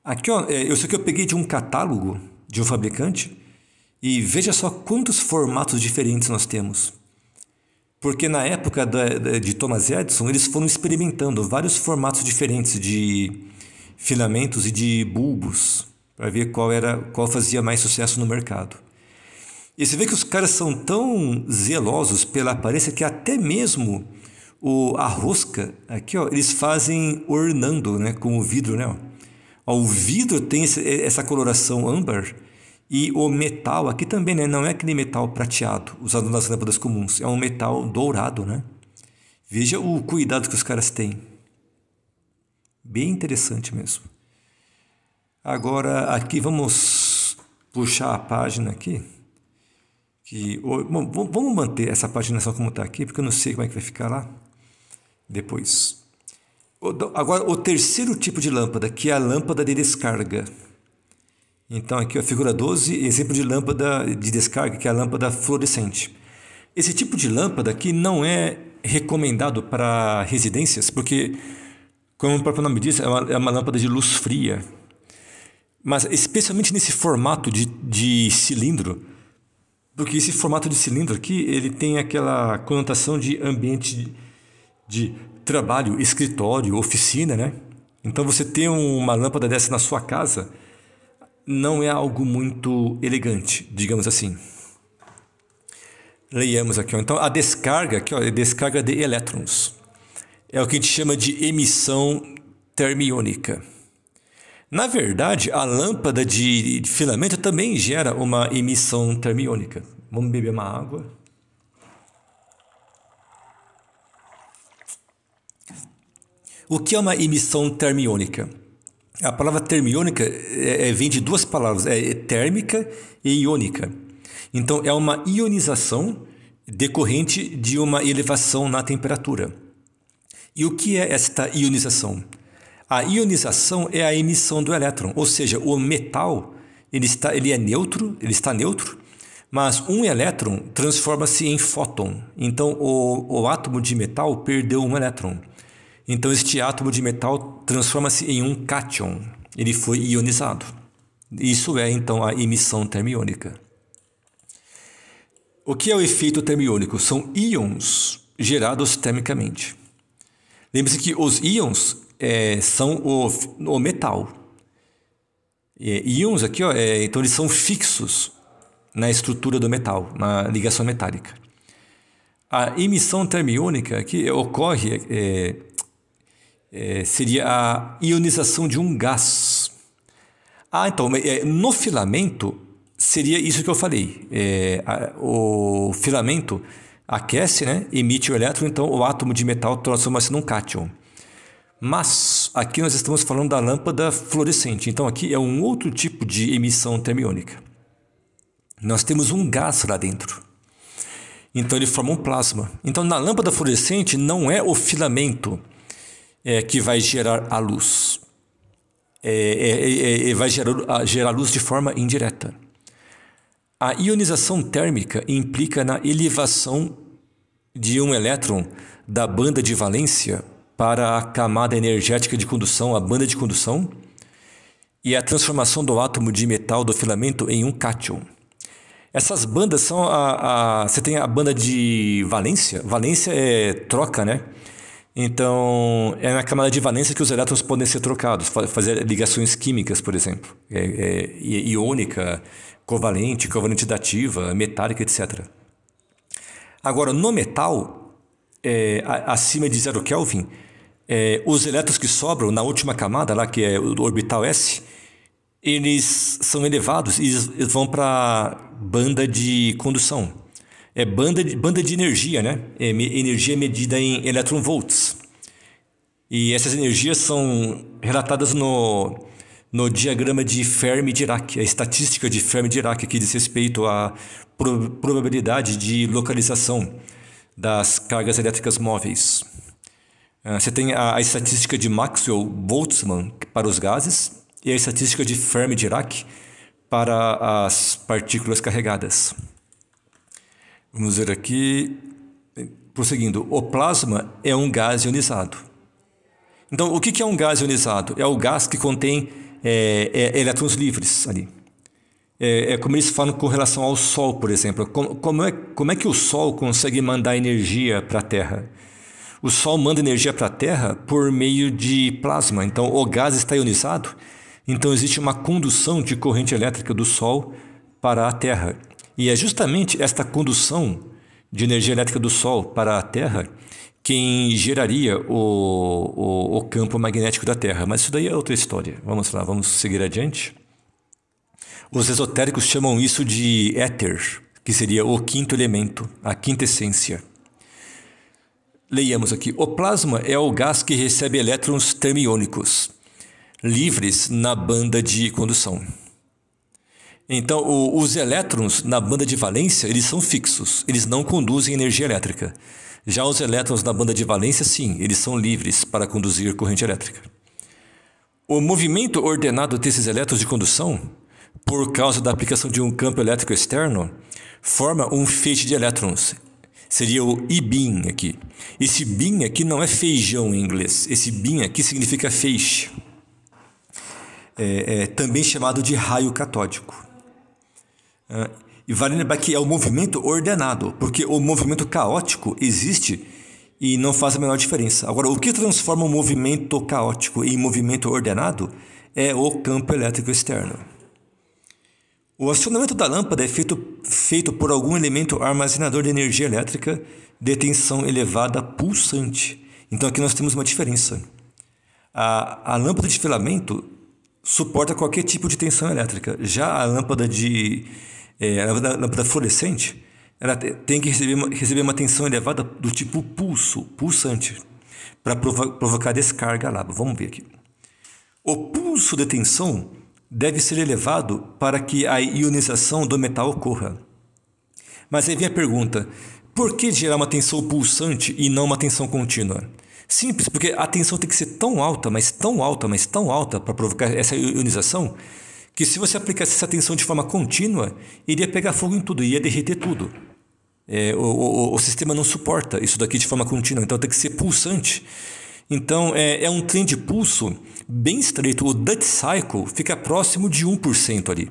Aqui, ó, é, isso aqui eu peguei de um catálogo de um fabricante. E veja só quantos formatos diferentes nós temos. Porque na época da, de Thomas Edison, eles foram experimentando vários formatos diferentes de filamentos e de bulbos para ver qual era qual fazia mais sucesso no mercado. E você vê que os caras são tão zelosos pela aparência que até mesmo o, a rosca, aqui ó, eles fazem ornando né, com o vidro. Né, ó. o vidro tem essa coloração âmbar e o metal aqui também, né? Não é aquele metal prateado usado nas lâmpadas comuns, é um metal dourado, né? Veja o cuidado que os caras têm. Bem interessante mesmo. Agora aqui vamos puxar a página aqui. Que, bom, vamos manter essa página só como está aqui, porque eu não sei como é que vai ficar lá depois. Agora, o terceiro tipo de lâmpada, que é a lâmpada de descarga. Então aqui a figura 12, exemplo de lâmpada de descarga, que é a lâmpada fluorescente. Esse tipo de lâmpada aqui não é recomendado para residências, porque, como o próprio nome diz, é uma, é uma lâmpada de luz fria. Mas especialmente nesse formato de, de cilindro, porque esse formato de cilindro aqui, ele tem aquela conotação de ambiente de trabalho, escritório, oficina, né? Então você ter uma lâmpada dessa na sua casa não é algo muito elegante, digamos assim. Leiamos aqui, ó. então a descarga aqui ó, é descarga de elétrons. É o que a gente chama de emissão termiônica. Na verdade, a lâmpada de filamento também gera uma emissão termiônica. Vamos beber uma água. O que é uma emissão termiônica? A palavra termiônica é, é, vem de duas palavras, é térmica e iônica. Então, é uma ionização decorrente de uma elevação na temperatura. E o que é esta ionização? A ionização é a emissão do elétron, ou seja, o metal ele, está, ele é neutro, ele está neutro, mas um elétron transforma-se em fóton. Então, o, o átomo de metal perdeu um elétron. Então este átomo de metal transforma-se em um cátion. Ele foi ionizado. Isso é então a emissão termiônica. O que é o efeito termiônico? São íons gerados termicamente. Lembre-se que os íons é, são o, o metal. É, íons aqui, ó, é, então eles são fixos na estrutura do metal, na ligação metálica. A emissão termiônica aqui ocorre é, é, seria a ionização de um gás. Ah, então, é, no filamento seria isso que eu falei. É, a, o filamento aquece, né, emite o elétron, então o átomo de metal transforma-se num cátion. Mas aqui nós estamos falando da lâmpada fluorescente, então aqui é um outro tipo de emissão termiônica. Nós temos um gás lá dentro. Então ele forma um plasma. Então na lâmpada fluorescente não é o filamento é, que vai gerar a luz. É, é, é, é vai gerar, gerar luz de forma indireta. A ionização térmica implica na elevação de um elétron da banda de valência para a camada energética de condução, a banda de condução, e a transformação do átomo de metal do filamento em um cátion. Essas bandas são a, a você tem a banda de valência, valência é troca, né? Então, é na camada de valência que os elétrons podem ser trocados, fazer ligações químicas, por exemplo, é, é, iônica, covalente, covalente dativa, metálica, etc. Agora, no metal, é, acima de zero Kelvin, é, os elétrons que sobram na última camada, lá que é o orbital S, eles são elevados e vão para banda de condução, é banda de, banda de energia, né? É energia é medida em electronvolts. E essas energias são relatadas no, no diagrama de Fermi-Dirac, a estatística de Fermi-Dirac, que diz respeito à pro, probabilidade de localização das cargas elétricas móveis. Ah, você tem a, a estatística de Maxwell-Boltzmann para os gases e a estatística de Fermi-Dirac para as partículas carregadas. Vamos ver aqui, prosseguindo, o plasma é um gás ionizado. Então, o que é um gás ionizado? É o gás que contém é, é, elétrons livres ali. É, é, como eles falam com relação ao Sol, por exemplo. Como, como, é, como é que o Sol consegue mandar energia para a Terra? O Sol manda energia para a Terra por meio de plasma. Então, o gás está ionizado. Então, existe uma condução de corrente elétrica do Sol para a Terra. E é justamente esta condução de energia elétrica do Sol para a Terra quem geraria o, o, o, campo magnético da Terra. Mas isso daí é outra história. Vamos lá, vamos seguir adiante. Os esotéricos chamam isso de éter, que seria o quinto elemento, a quinta essência. Leiamos aqui. O plasma é o gás que recebe elétrons termiônicos, livres na banda de condução. Então, o, os elétrons na banda de valência, eles são fixos, eles não conduzem energia elétrica. Já os elétrons na banda de valência, sim, eles são livres para conduzir corrente elétrica. O movimento ordenado desses elétrons de condução, por causa da aplicação de um campo elétrico externo, forma um feixe de elétrons. Seria o IBIM aqui. Esse bin aqui não é feijão em inglês. Esse bin aqui significa feixe. É, é, também chamado de raio catódico. Ah, e que é o movimento ordenado, porque o movimento caótico existe e não faz a menor diferença. Agora, o que transforma o movimento caótico em movimento ordenado é o campo elétrico externo. O acionamento da lâmpada é feito, feito por algum elemento armazenador de energia elétrica de tensão elevada pulsante. Então aqui nós temos uma diferença. A, a lâmpada de filamento suporta qualquer tipo de tensão elétrica. Já a lâmpada de é, a lâmpada fluorescente, ela tem que receber uma, receber uma tensão elevada do tipo pulso, pulsante, para provo provocar descarga lá. Vamos ver aqui. O pulso de tensão deve ser elevado para que a ionização do metal ocorra. Mas aí vem a pergunta: por que gerar uma tensão pulsante e não uma tensão contínua? Simples, porque a tensão tem que ser tão alta, mas tão alta, mas tão alta para provocar essa ionização, que se você aplicasse essa tensão de forma contínua, iria pegar fogo em tudo, ia derreter tudo. É, o, o, o, sistema não suporta isso daqui de forma contínua, então tem que ser pulsante. Então é, é um trem de pulso bem estreito. O Dutch Cycle fica próximo de 1% ali.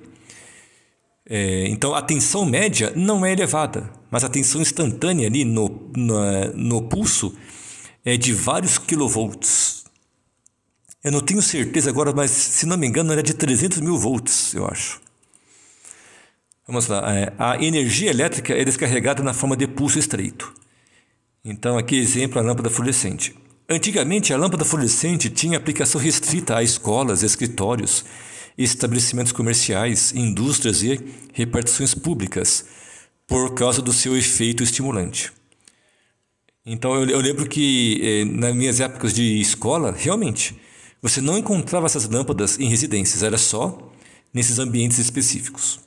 É, então a tensão média não é elevada, mas a tensão instantânea ali no, no, no pulso é de vários kilovolts. Eu não tenho certeza agora, mas se não me engano, era de 300 mil volts, eu acho. Vamos lá. É, a energia elétrica é descarregada na forma de pulso estreito. Então, aqui exemplo a lâmpada fluorescente. Antigamente, a lâmpada fluorescente tinha aplicação restrita a escolas, escritórios, estabelecimentos comerciais, indústrias e repartições públicas, por causa do seu efeito estimulante. Então eu, eu lembro que eh, nas minhas épocas de escola, realmente, você não encontrava essas lâmpadas em residências, era só nesses ambientes específicos.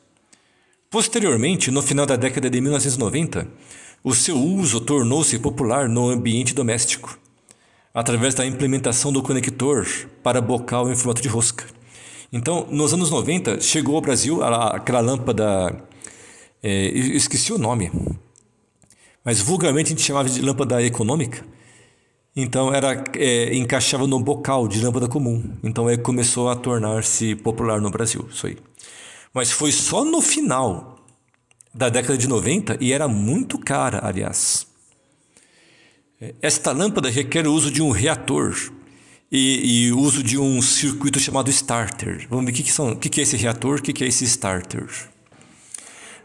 Posteriormente, no final da década de 1990, o seu uso tornou-se popular no ambiente doméstico, através da implementação do conector para bocal em formato de rosca. Então, nos anos 90, chegou ao Brasil aquela lâmpada. É, esqueci o nome, mas vulgarmente a gente chamava de lâmpada econômica. Então era é, encaixava no bocal de lâmpada comum. Então aí começou a tornar-se popular no Brasil, isso aí. Mas foi só no final da década de 90 e era muito cara, aliás. Esta lâmpada requer o uso de um reator e, e o uso de um circuito chamado starter. Vamos ver o que, que, são, o que, que é esse reator, o que, que é esse starter.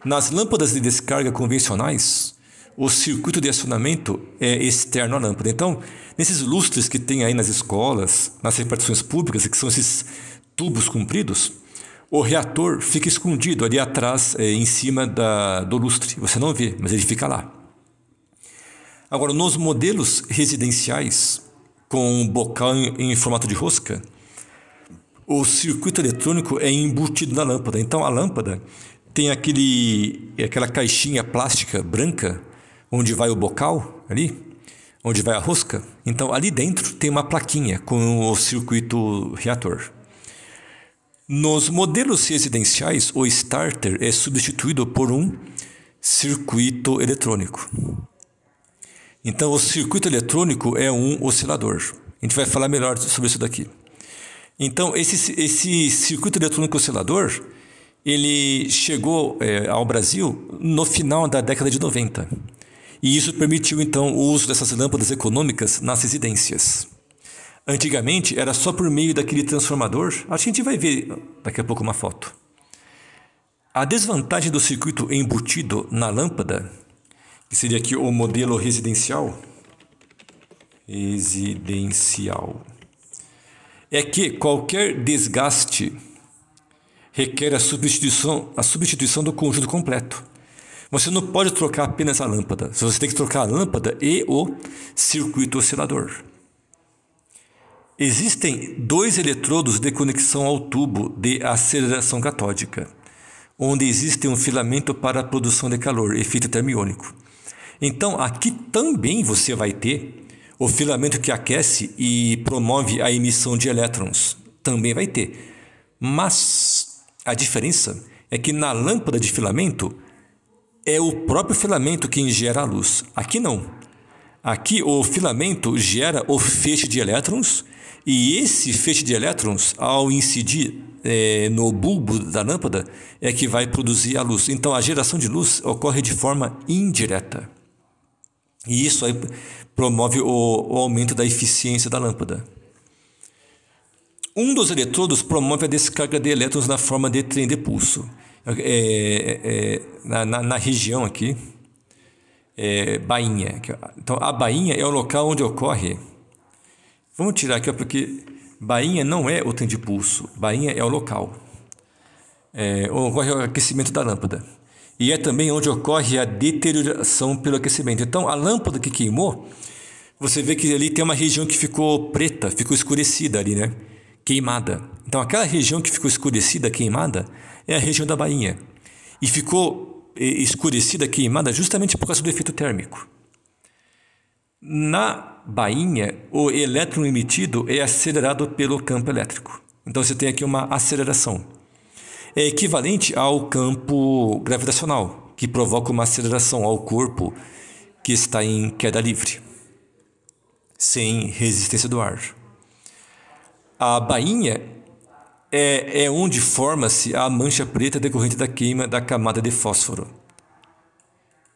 Nas lâmpadas de descarga convencionais, o circuito de acionamento é externo à lâmpada. Então, nesses lustres que tem aí nas escolas, nas repartições públicas, que são esses tubos compridos, o reator fica escondido ali atrás, é, em cima da, do lustre. Você não vê, mas ele fica lá. Agora, nos modelos residenciais, com bocal em, em formato de rosca, o circuito eletrônico é embutido na lâmpada. Então, a lâmpada tem aquele, aquela caixinha plástica branca onde vai o bocal ali, onde vai a rosca. Então ali dentro tem uma plaquinha com o circuito reator. Nos modelos residenciais, o starter é substituído por um circuito eletrônico. Então, o circuito eletrônico é um oscilador. A gente vai falar melhor sobre isso daqui. Então, esse, esse circuito eletrônico oscilador, ele chegou é, ao Brasil no final da década de 90 e isso permitiu então o uso dessas lâmpadas econômicas nas residências. Antigamente era só por meio daquele transformador, a gente vai ver daqui a pouco uma foto. A desvantagem do circuito embutido na lâmpada, que seria aqui o modelo residencial, residencial, é que qualquer desgaste requer a substituição, a substituição do conjunto completo. Você não pode trocar apenas a lâmpada. Você tem que trocar a lâmpada e o circuito oscilador. Existem dois eletrodos de conexão ao tubo de aceleração catódica, onde existe um filamento para a produção de calor, efeito termiônico. Então, aqui também você vai ter o filamento que aquece e promove a emissão de elétrons. Também vai ter. Mas a diferença é que na lâmpada de filamento é o próprio filamento quem gera a luz. Aqui não. Aqui o filamento gera o feixe de elétrons e esse feixe de elétrons, ao incidir é, no bulbo da lâmpada, é que vai produzir a luz. Então a geração de luz ocorre de forma indireta. E isso aí promove o, o aumento da eficiência da lâmpada. Um dos eletrodos promove a descarga de elétrons na forma de trem de pulso. É, é, é, na, na, na, região aqui, é, Bainha. É, então, a Bainha é o local onde ocorre. Vamos tirar aqui, porque Bainha não é o trem de pulso, Bainha é o local. É, ocorre o aquecimento da lâmpada. E é também onde ocorre a deterioração pelo aquecimento. Então, a lâmpada que queimou, você vê que ali tem uma região que ficou preta, ficou escurecida ali, né? queimada. Então, aquela região que ficou escurecida, queimada, é a região da bainha. E ficou escurecida, queimada, justamente por causa do efeito térmico. Na bainha, o elétron emitido é acelerado pelo campo elétrico. Então, você tem aqui uma aceleração. É equivalente ao campo gravitacional, que provoca uma aceleração ao corpo que está em queda livre, sem resistência do ar. A bainha é, é onde forma-se a mancha preta decorrente da queima da camada de fósforo.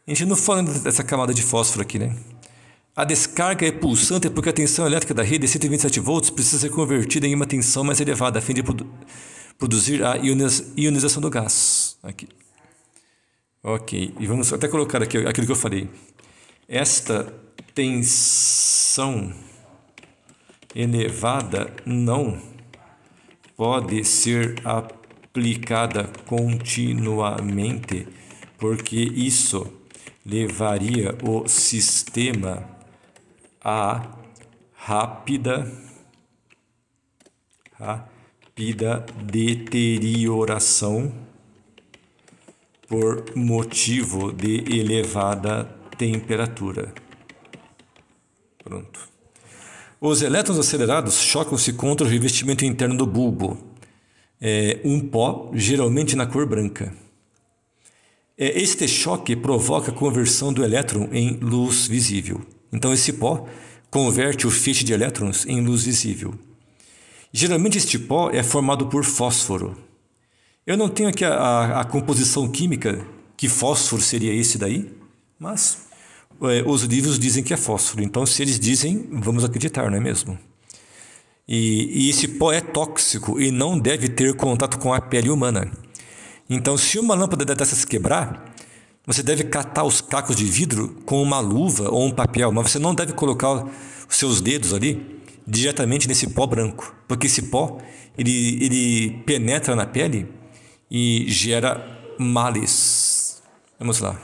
A gente não fala dessa camada de fósforo aqui, né? A descarga é pulsante porque a tensão elétrica da rede de é 127 volts precisa ser convertida em uma tensão mais elevada a fim de produ produzir a ionização do gás. Aqui. Ok, e vamos até colocar aqui aquilo que eu falei. Esta tensão elevada não pode ser aplicada continuamente, porque isso levaria o sistema a rápida rápida deterioração por motivo de elevada temperatura. Pronto. Os elétrons acelerados chocam-se contra o revestimento interno do bulbo, é, um pó, geralmente na cor branca. É, este choque provoca a conversão do elétron em luz visível. Então, esse pó converte o feixe de elétrons em luz visível. Geralmente, este pó é formado por fósforo. Eu não tenho aqui a, a, a composição química que fósforo seria esse daí, mas é, os livros dizem que é fósforo. Então, se eles dizem, vamos acreditar, não é mesmo? E, e esse pó é tóxico e não deve ter contato com a pele humana. Então, se uma lâmpada dessas quebrar, você deve catar os cacos de vidro com uma luva ou um papel, mas você não deve colocar os seus dedos ali diretamente nesse pó branco, porque esse pó ele, ele penetra na pele e gera males. Vamos lá.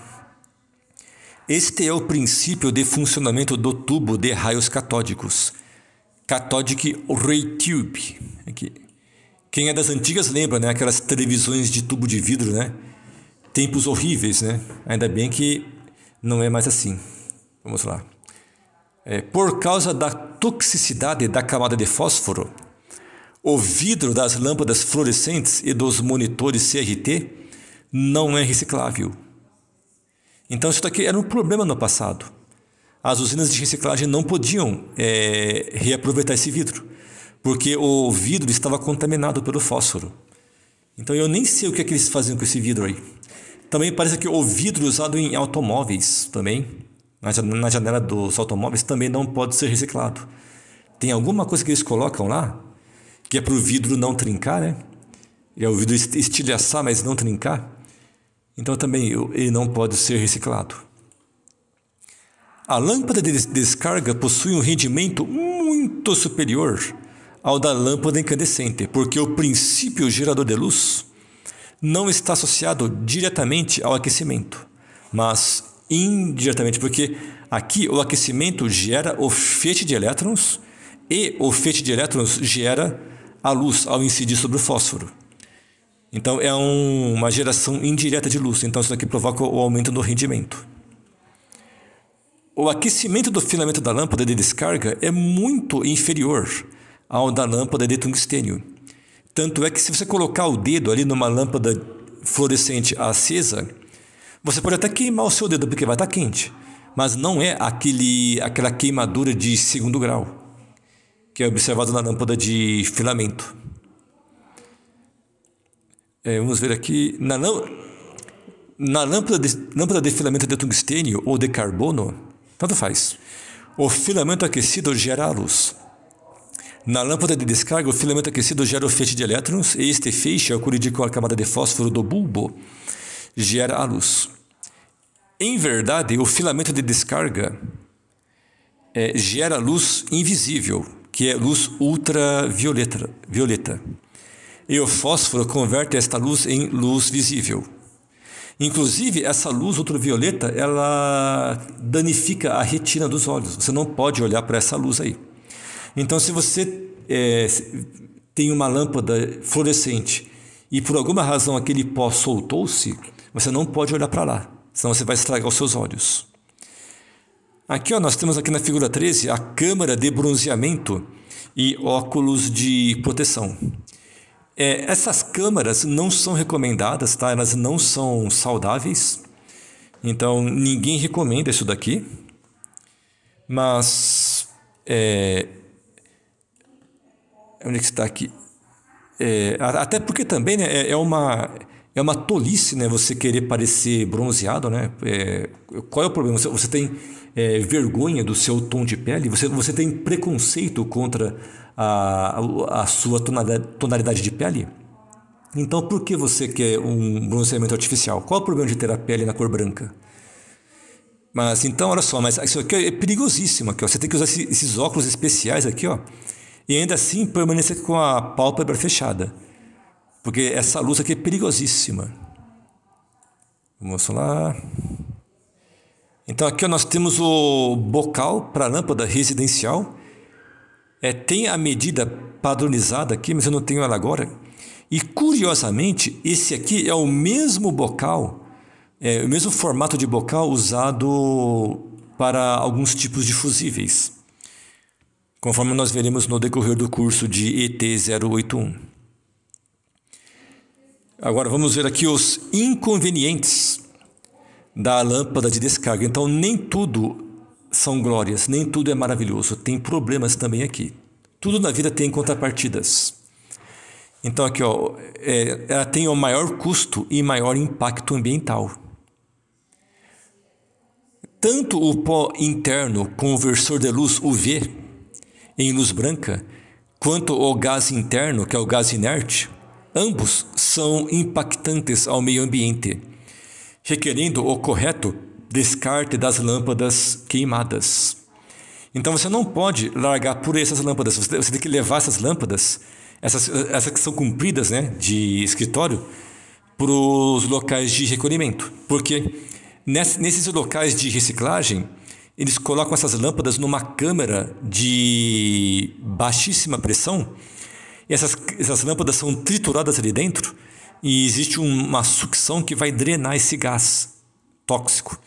Este é o princípio de funcionamento do tubo de raios catódicos, cathodic ray tube. Aqui. Quem é das antigas lembra, né? Aquelas televisões de tubo de vidro, né? Tempos horríveis, né? Ainda bem que não é mais assim. Vamos lá. É, por causa da toxicidade da camada de fósforo, o vidro das lâmpadas fluorescentes e dos monitores CRT não é reciclável. Então isso daqui era um problema no passado. As usinas de reciclagem não podiam é, reaproveitar esse vidro, porque o vidro estava contaminado pelo fósforo. Então eu nem sei o que, é que eles faziam com esse vidro aí. Também parece que o vidro usado em automóveis também, na janela dos automóveis, também não pode ser reciclado. Tem alguma coisa que eles colocam lá, que é para o vidro não trincar, né? É o vidro estilhaçar, mas não trincar. Então também ele não pode ser reciclado. A lâmpada de descarga possui um rendimento muito superior ao da lâmpada incandescente, porque o princípio gerador de luz não está associado diretamente ao aquecimento, mas indiretamente, porque aqui o aquecimento gera o feixe de elétrons e o feixe de elétrons gera a luz ao incidir sobre o fósforo. Então é um, uma geração indireta de luz, então isso daqui provoca o aumento do rendimento. O aquecimento do filamento da lâmpada de descarga é muito inferior ao da lâmpada de tungstênio. Tanto é que se você colocar o dedo ali numa lâmpada fluorescente acesa, você pode até queimar o seu dedo porque vai estar tá quente, mas não é aquele, aquela queimadura de segundo grau que é observado na lâmpada de filamento. É, vamos ver aqui. Na, na lâmpada, de, lâmpada de filamento de tungstênio ou de carbono, tanto faz. O filamento aquecido gera a luz. Na lâmpada de descarga, o filamento aquecido gera o feixe de elétrons e este feixe, ao colidir com a camada de fósforo do bulbo, gera a luz. Em verdade, o filamento de descarga é, gera luz invisível, que é luz ultravioleta. Violeta e o fósforo converte esta luz em luz visível. Inclusive, essa luz ultravioleta, ela danifica a retina dos olhos. Você não pode olhar para essa luz aí. Então, se você é, tem uma lâmpada fluorescente e por alguma razão aquele pó soltou-se, você não pode olhar para lá, senão você vai estragar os seus olhos. Aqui ó, nós temos aqui na figura 13 a câmara de bronzeamento e óculos de proteção. É, essas câmaras não são recomendadas, tá? Elas não são saudáveis. Então ninguém recomenda isso daqui. Mas é, onde é que está aqui? É, até porque também né, é, é, uma é uma tolice né, você querer parecer bronzeado, né? É, qual é o problema? Você, você tem é, vergonha do seu tom de pele, você, você tem preconceito contra a, a, sua tonalidade, tonalidade de pele? Então, por que você quer um bronzeamento artificial? Qual é o problema de ter a pele na cor branca? Mas então, olha só, mas isso aqui é perigosíssimo aqui, ó. Você tem que usar esses óculos especiais aqui, ó. E ainda assim permanecer com a pálpebra fechada. Porque essa luz aqui é perigosíssima. Vamos lá. Então aqui nós temos o bocal para lâmpada residencial. É, tem a medida padronizada aqui, mas eu não tenho ela agora. E curiosamente, esse aqui é o mesmo bocal, é, o mesmo formato de bocal usado para alguns tipos de fusíveis, conforme nós veremos no decorrer do curso de ET081. Agora vamos ver aqui os inconvenientes da lâmpada de descarga. Então, nem tudo são glórias, nem tudo é maravilhoso. Tem problemas também aqui. Tudo na vida tem contrapartidas. Então, aqui, ó, é, ela tem o maior custo e maior impacto ambiental. Tanto o pó interno conversor de luz UV em luz branca, quanto o gás interno, que é o gás inerte, ambos são impactantes ao meio ambiente requerendo o correto descarte das lâmpadas queimadas. Então você não pode largar por essas lâmpadas, você tem que levar essas lâmpadas, essas, essas que são compridas né, de escritório, para os locais de recolhimento. Porque nesses locais de reciclagem, eles colocam essas lâmpadas numa câmara de baixíssima pressão, e essas, essas lâmpadas são trituradas ali dentro e existe uma sucção que vai drenar esse gás tóxico.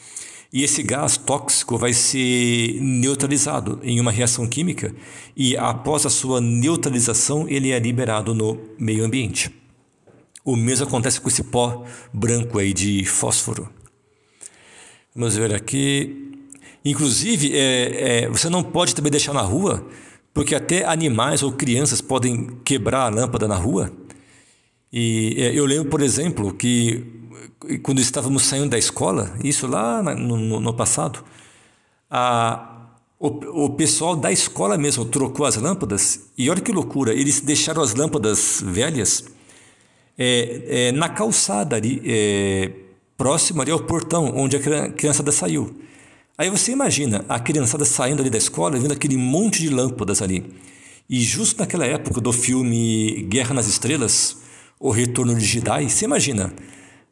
E esse gás tóxico vai ser neutralizado em uma reação química e após a sua neutralização ele é liberado no meio ambiente. O mesmo acontece com esse pó branco aí de fósforo. Vamos ver aqui. Inclusive, é, é, você não pode também deixar na rua, porque até animais ou crianças podem quebrar a lâmpada na rua. E é, eu lembro, por exemplo, que eh, quando estávamos saindo da escola, isso lá no, no passado, a, o, o, pessoal da escola mesmo trocou as lâmpadas. E olha que loucura, eles deixaram as lâmpadas velhas é, é, na calçada ali, é, próximo ali ao portão onde a criançada saiu. Aí você imagina a criançada saindo ali da escola, vendo aquele monte de lâmpadas ali. E justo naquela época do filme Guerra nas Estrelas, o retorno de Jedi. Você imagina,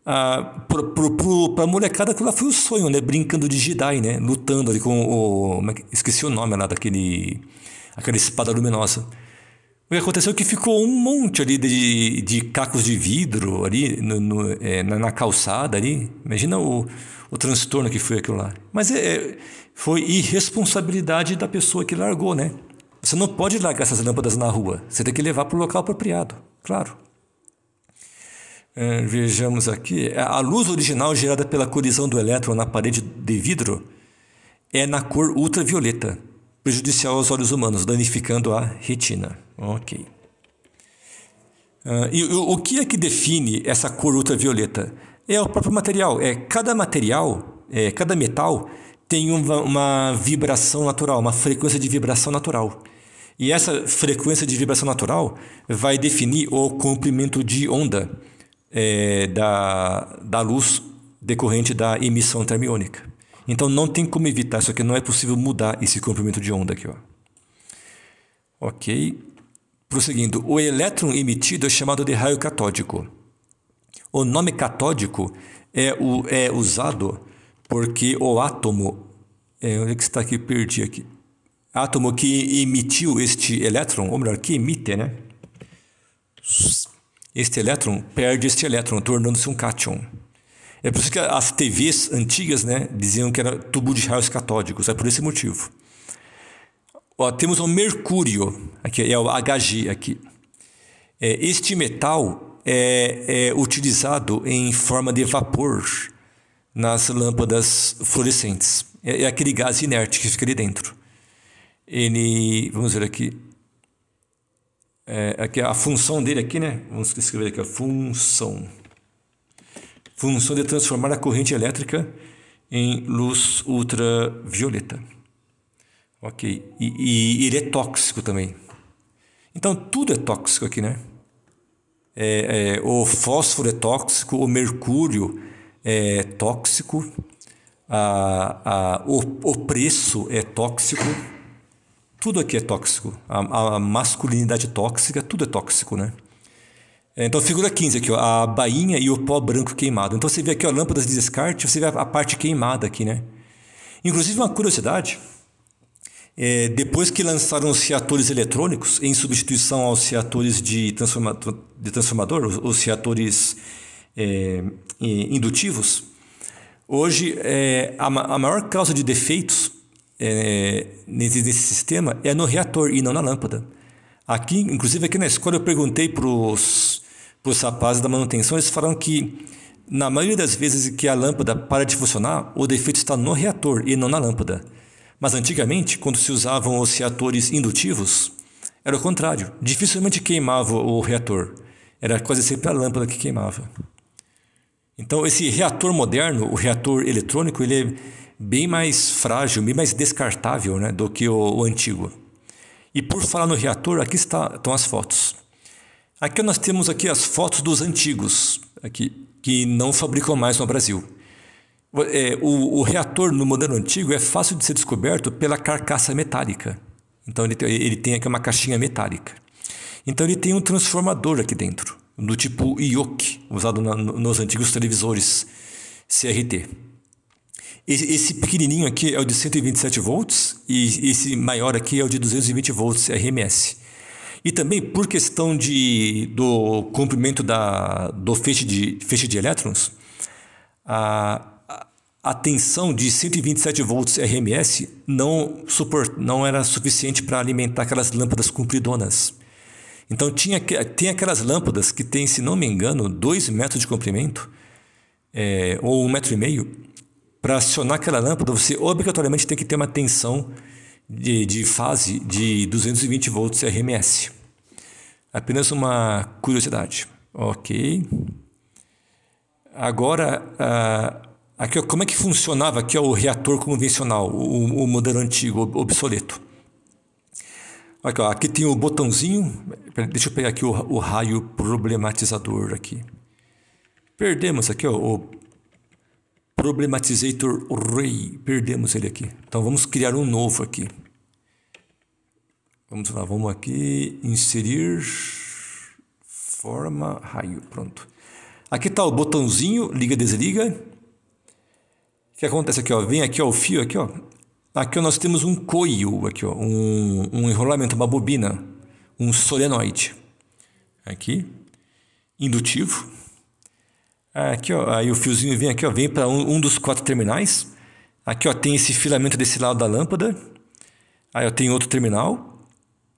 ah, para a molecada que lá foi o um sonho, né? Brincando de Jedi, né? Lutando ali com o. É esqueci o nome lá daquele. aquela espada luminosa. O que aconteceu é que ficou um monte ali de, de cacos de vidro ali no, no, é, na, na, calçada ali. Imagina o, o transtorno que foi aquilo lá. Mas é, é foi irresponsabilidade da pessoa que largou, né? Você não pode largar essas lâmpadas na rua. Você tem que levar para o local apropriado, claro. É, vejamos aqui, é, a luz original gerada pela colisão do elétron na parede de vidro é na cor ultravioleta, prejudicial aos olhos humanos, danificando a retina. Ok. Uh, e o, o que é que define essa cor ultravioleta? É o próprio material. É cada material, é, cada metal tem uma, uma vibração natural, uma frequência de vibração natural. E essa frequência de vibração natural vai definir o comprimento de onda é, da, da luz decorrente da emissão termiônica. Então não tem como evitar isso aqui, não é possível mudar esse comprimento de onda aqui. Ó. Ok. Prosseguindo, o elétron emitido é chamado de raio catódico. O nome catódico é, o, é usado porque o átomo. É, onde é que está aqui? Perdi aqui. Átomo que emitiu este elétron, ou melhor, que emite, né? este elétron perde este elétron, tornando-se um cátion. É por isso que as TVs antigas né, diziam que era tubo de raios catódicos, é por esse motivo. Ó, temos o mercúrio, aqui é o Hg aqui. É, este metal é, é utilizado em forma de vapor nas lâmpadas fluorescentes. É, é aquele gás inerte que fica ali dentro. Ele, vamos ver aqui, é, aqui a função dele aqui, né? Vamos escrever aqui a função. Função de transformar a corrente elétrica em luz ultravioleta. Ok. E, e ele é tóxico também. Então tudo é tóxico aqui, né? É, é, o fósforo é tóxico, o mercúrio é tóxico, a, a, o, o preço é tóxico. Tudo aqui é tóxico. A, a masculinidade tóxica, tudo é tóxico, né? É, então, figura 15 aqui, ó, a bainha e o pó branco queimado. Então, você vê aqui ó, lâmpadas de descarte, você vê a parte queimada aqui, né? Inclusive, uma curiosidade, é, depois que lançaram os reatores eletrônicos, em substituição aos reatores de, transforma de transformador, os, os reatores é, indutivos, hoje é, a, a maior causa de defeitos é, nesse, nesse sistema é no reator e não na lâmpada. Aqui, inclusive aqui na escola, eu perguntei para os rapazes da manutenção, eles falaram que na maioria das vezes que a lâmpada para de funcionar, o defeito está no reator e não na lâmpada. Mas antigamente, quando se usavam os reatores indutivos, era o contrário. Dificilmente queimava o reator. Era quase sempre a lâmpada que queimava. Então, esse reator moderno, o reator eletrônico, ele é, bem mais frágil, bem mais descartável né, do que o, o antigo. E por falar no reator, aqui está, estão as fotos. Aqui nós temos aqui as fotos dos antigos, aqui, que não fabricam mais no Brasil. É, o, o, reator no modelo antigo é fácil de ser descoberto pela carcaça metálica. Então ele tem, ele tem aqui uma caixinha metálica. Então ele tem um transformador aqui dentro, do tipo IOC, usado na, nos antigos televisores CRT. Esse pequenininho aqui é o de 127 volts e esse maior aqui é o de 220 volts RMS. E também por questão de, do comprimento da, do feixe de, feixe de elétrons, a, a tensão de 127 volts RMS não, suport, não era suficiente para alimentar aquelas lâmpadas compridonas. Então tinha, tem aquelas lâmpadas que tem, se não me engano, 2 metros de comprimento é, ou 1,5 um metro, e meio, para acionar aquela lâmpada, você obrigatoriamente tem que ter uma tensão de, de fase de 220 volts RMS. Apenas uma curiosidade. Ok. Agora, aqui, como é que funcionava aqui o reator convencional, o, o modelo antigo, obsoleto? Aqui, ó, aqui tem o botãozinho. Deixa eu pegar aqui o, o raio problematizador aqui. Perdemos aqui ó, o Problematizator Ray, Perdemos ele aqui. Então vamos criar um novo aqui. Vamos lá, vamos aqui inserir forma raio. Pronto. Aqui está o botãozinho liga desliga. O que acontece aqui, ó? Vem aqui ó, o fio aqui, ó. Aqui ó, nós temos um coil aqui, ó, um, um enrolamento, uma bobina, um solenoide. Aqui, indutivo ah, aqui, ó, aí o fiozinho vem aqui, ó, vem para um, um, dos quatro terminais. Aqui, ó, tem esse filamento desse lado da lâmpada. Aí, eu tenho outro terminal.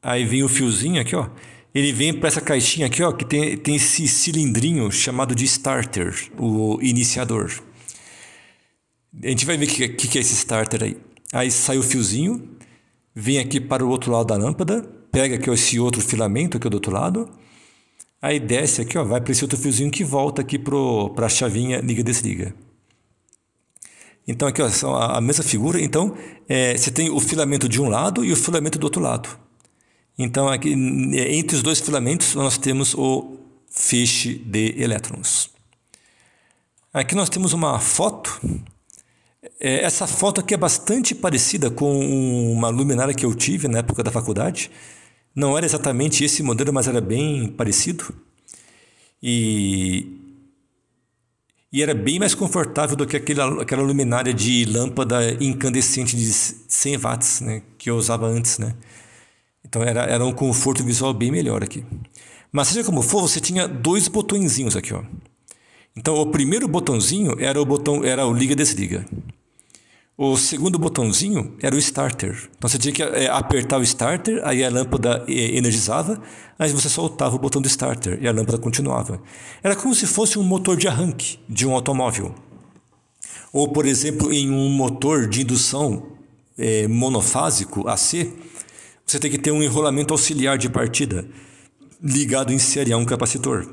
Aí vem o fiozinho aqui, ó. Ele vem para essa caixinha aqui, ó, que tem, tem esse cilindrinho chamado de starter, o iniciador. A gente vai ver o que, que, que é esse starter aí. Aí sai o fiozinho, vem aqui para o outro lado da lâmpada, pega aqui ó, esse outro filamento aqui do outro lado Aí desce aqui, ó, vai para esse outro fiozinho que volta aqui para a chavinha liga desliga. Então aqui ó, são a, a mesma figura. Então é, você tem o filamento de um lado e o filamento do outro lado. Então aqui é, entre os dois filamentos nós temos o feixe de elétrons. Aqui nós temos uma foto. É, essa foto aqui é bastante parecida com uma luminária que eu tive na época da faculdade. Não era exatamente esse modelo, mas era bem parecido. E, e era bem mais confortável do que aquela, aquela luminária de lâmpada incandescente de 100 watts né, que eu usava antes. Né? Então era, era um conforto visual bem melhor aqui. Mas seja como for, você tinha dois botõezinhos aqui. Ó. Então o primeiro botãozinho era o botão era o liga-desliga. O segundo botãozinho era o starter. Então você tinha que eh, apertar o starter, aí a lâmpada eh, energizava, aí você soltava o botão do starter e a lâmpada continuava. Era como se fosse um motor de arranque de um automóvel. Ou, por exemplo, em um motor de indução é, monofásico AC, você tem que ter um enrolamento auxiliar de partida ligado em série a um capacitor,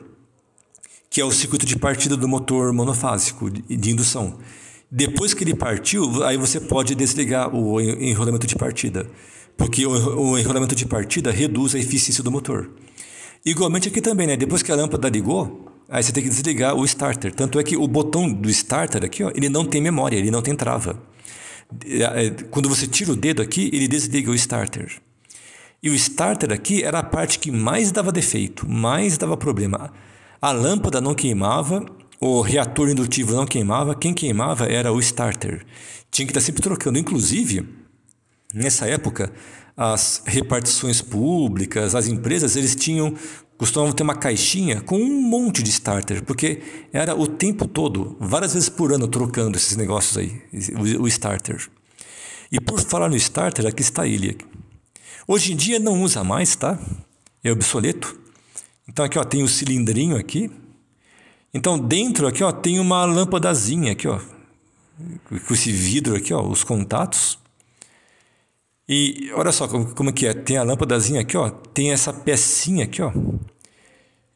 que é o circuito de partida do motor monofásico de indução. Depois que ele partiu, aí você pode desligar o enrolamento de partida, porque o enrolamento de partida reduz a eficiência do motor. Igualmente aqui também, né? Depois que a lâmpada ligou, aí você tem que desligar o starter. Tanto é que o botão do starter aqui, ó, ele não tem memória, ele não tem trava. É, quando você tira o dedo aqui, ele desliga o starter. E o starter aqui era a parte que mais dava defeito, mais dava problema. A lâmpada não queimava o reator indutivo não queimava, quem queimava era o starter. Tinha que estar tá sempre trocando. Inclusive, nessa época, as repartições públicas, as empresas, eles tinham costumavam ter uma caixinha com um monte de starter, porque era o tempo todo, várias vezes por ano trocando esses negócios aí, o, starter. E por falar no starter, aqui está ele. Hoje em dia não usa mais, tá? É obsoleto. Então aqui ó, tem o um cilindrinho aqui, então dentro aqui ó, tem uma lâmpadazinha aqui ó, com esse vidro aqui ó, os contatos. E olha só como, como que é, tem a lâmpadazinha aqui ó, tem essa pecinha aqui ó.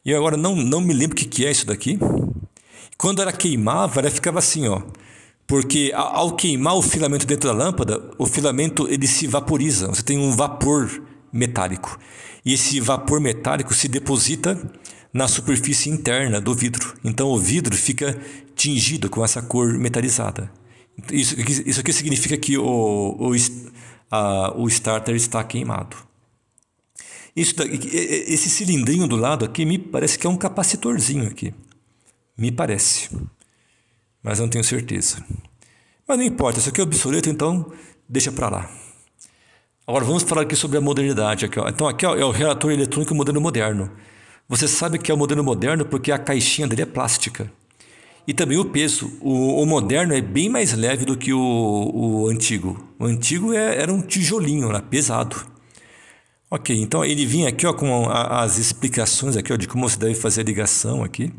E agora não, não me lembro o que, que é isso daqui. Quando ela queimava, ela ficava assim ó, porque ao queimar o filamento dentro da lâmpada, o filamento ele se vaporiza, você tem um vapor metálico. E esse vapor metálico se deposita na superfície interna do vidro. Então o vidro fica tingido com essa cor metalizada. Isso, isso aqui significa que o, o, a, o starter está queimado. Isso daqui, esse cilindrinho do lado aqui me parece que é um capacitorzinho aqui. Me parece. Mas não tenho certeza. Mas não importa, isso aqui é obsoleto, então deixa para lá. Agora vamos falar aqui sobre a modernidade. Aqui, ó. Então aqui ó, é o relator eletrônico modelo moderno. Você sabe que é o modelo moderno porque a caixinha dele é plástica. E também o peso. O, o moderno é bem mais leve do que o, o antigo. O antigo é, era um tijolinho, era pesado. Ok, então ele vinha aqui ó, com a, as explicações aqui ó, de como você deve fazer a ligação aqui.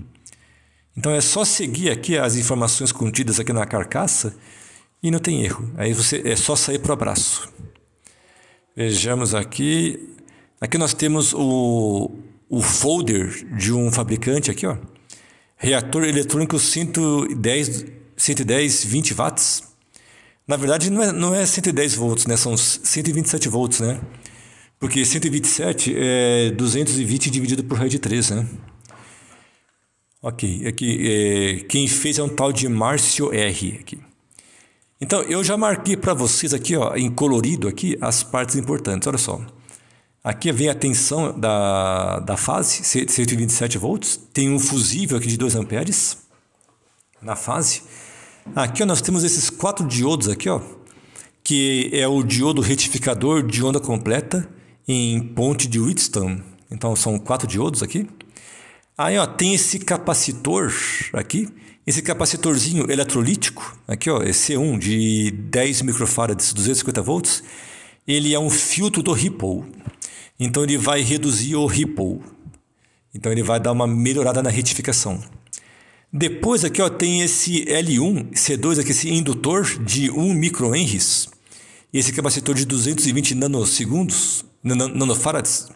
Então é só seguir aqui as informações contidas aqui na carcaça e não tem erro. Aí você é só sair para o abraço. Vejamos aqui. Aqui nós temos o, o folder de um fabricante aqui, ó. Reator eletrônico 110, 110 20 watts. Na verdade, não é, não é 110 volts, né? São 127 volts, né? Porque 127 é 220 dividido por raio de 3, né? Ok, aqui, é, quem fez é um tal de Márcio R. Aqui. Então, eu já marquei para vocês aqui, ó, em colorido aqui, as partes importantes. Olha só. Aqui vem a tensão da, da fase, 127 volts. Tem um fusível aqui de 2 amperes na fase. Aqui ó, nós temos esses quatro diodos aqui, ó, que é o diodo retificador de onda completa em ponte de Wheatstone. Então são quatro diodos aqui. Aí ó, tem esse capacitor aqui, esse capacitorzinho eletrolítico, aqui ó, esse é C1 de 10 microfarads, 250 volts, ele é um filtro do Ripple. Então ele vai reduzir o ripple. Então ele vai dar uma melhorada na retificação. Depois aqui ó, tem esse L1, C2 aqui, esse indutor de 1 e Esse capacitor de 220 nanosegundos, nanofarads.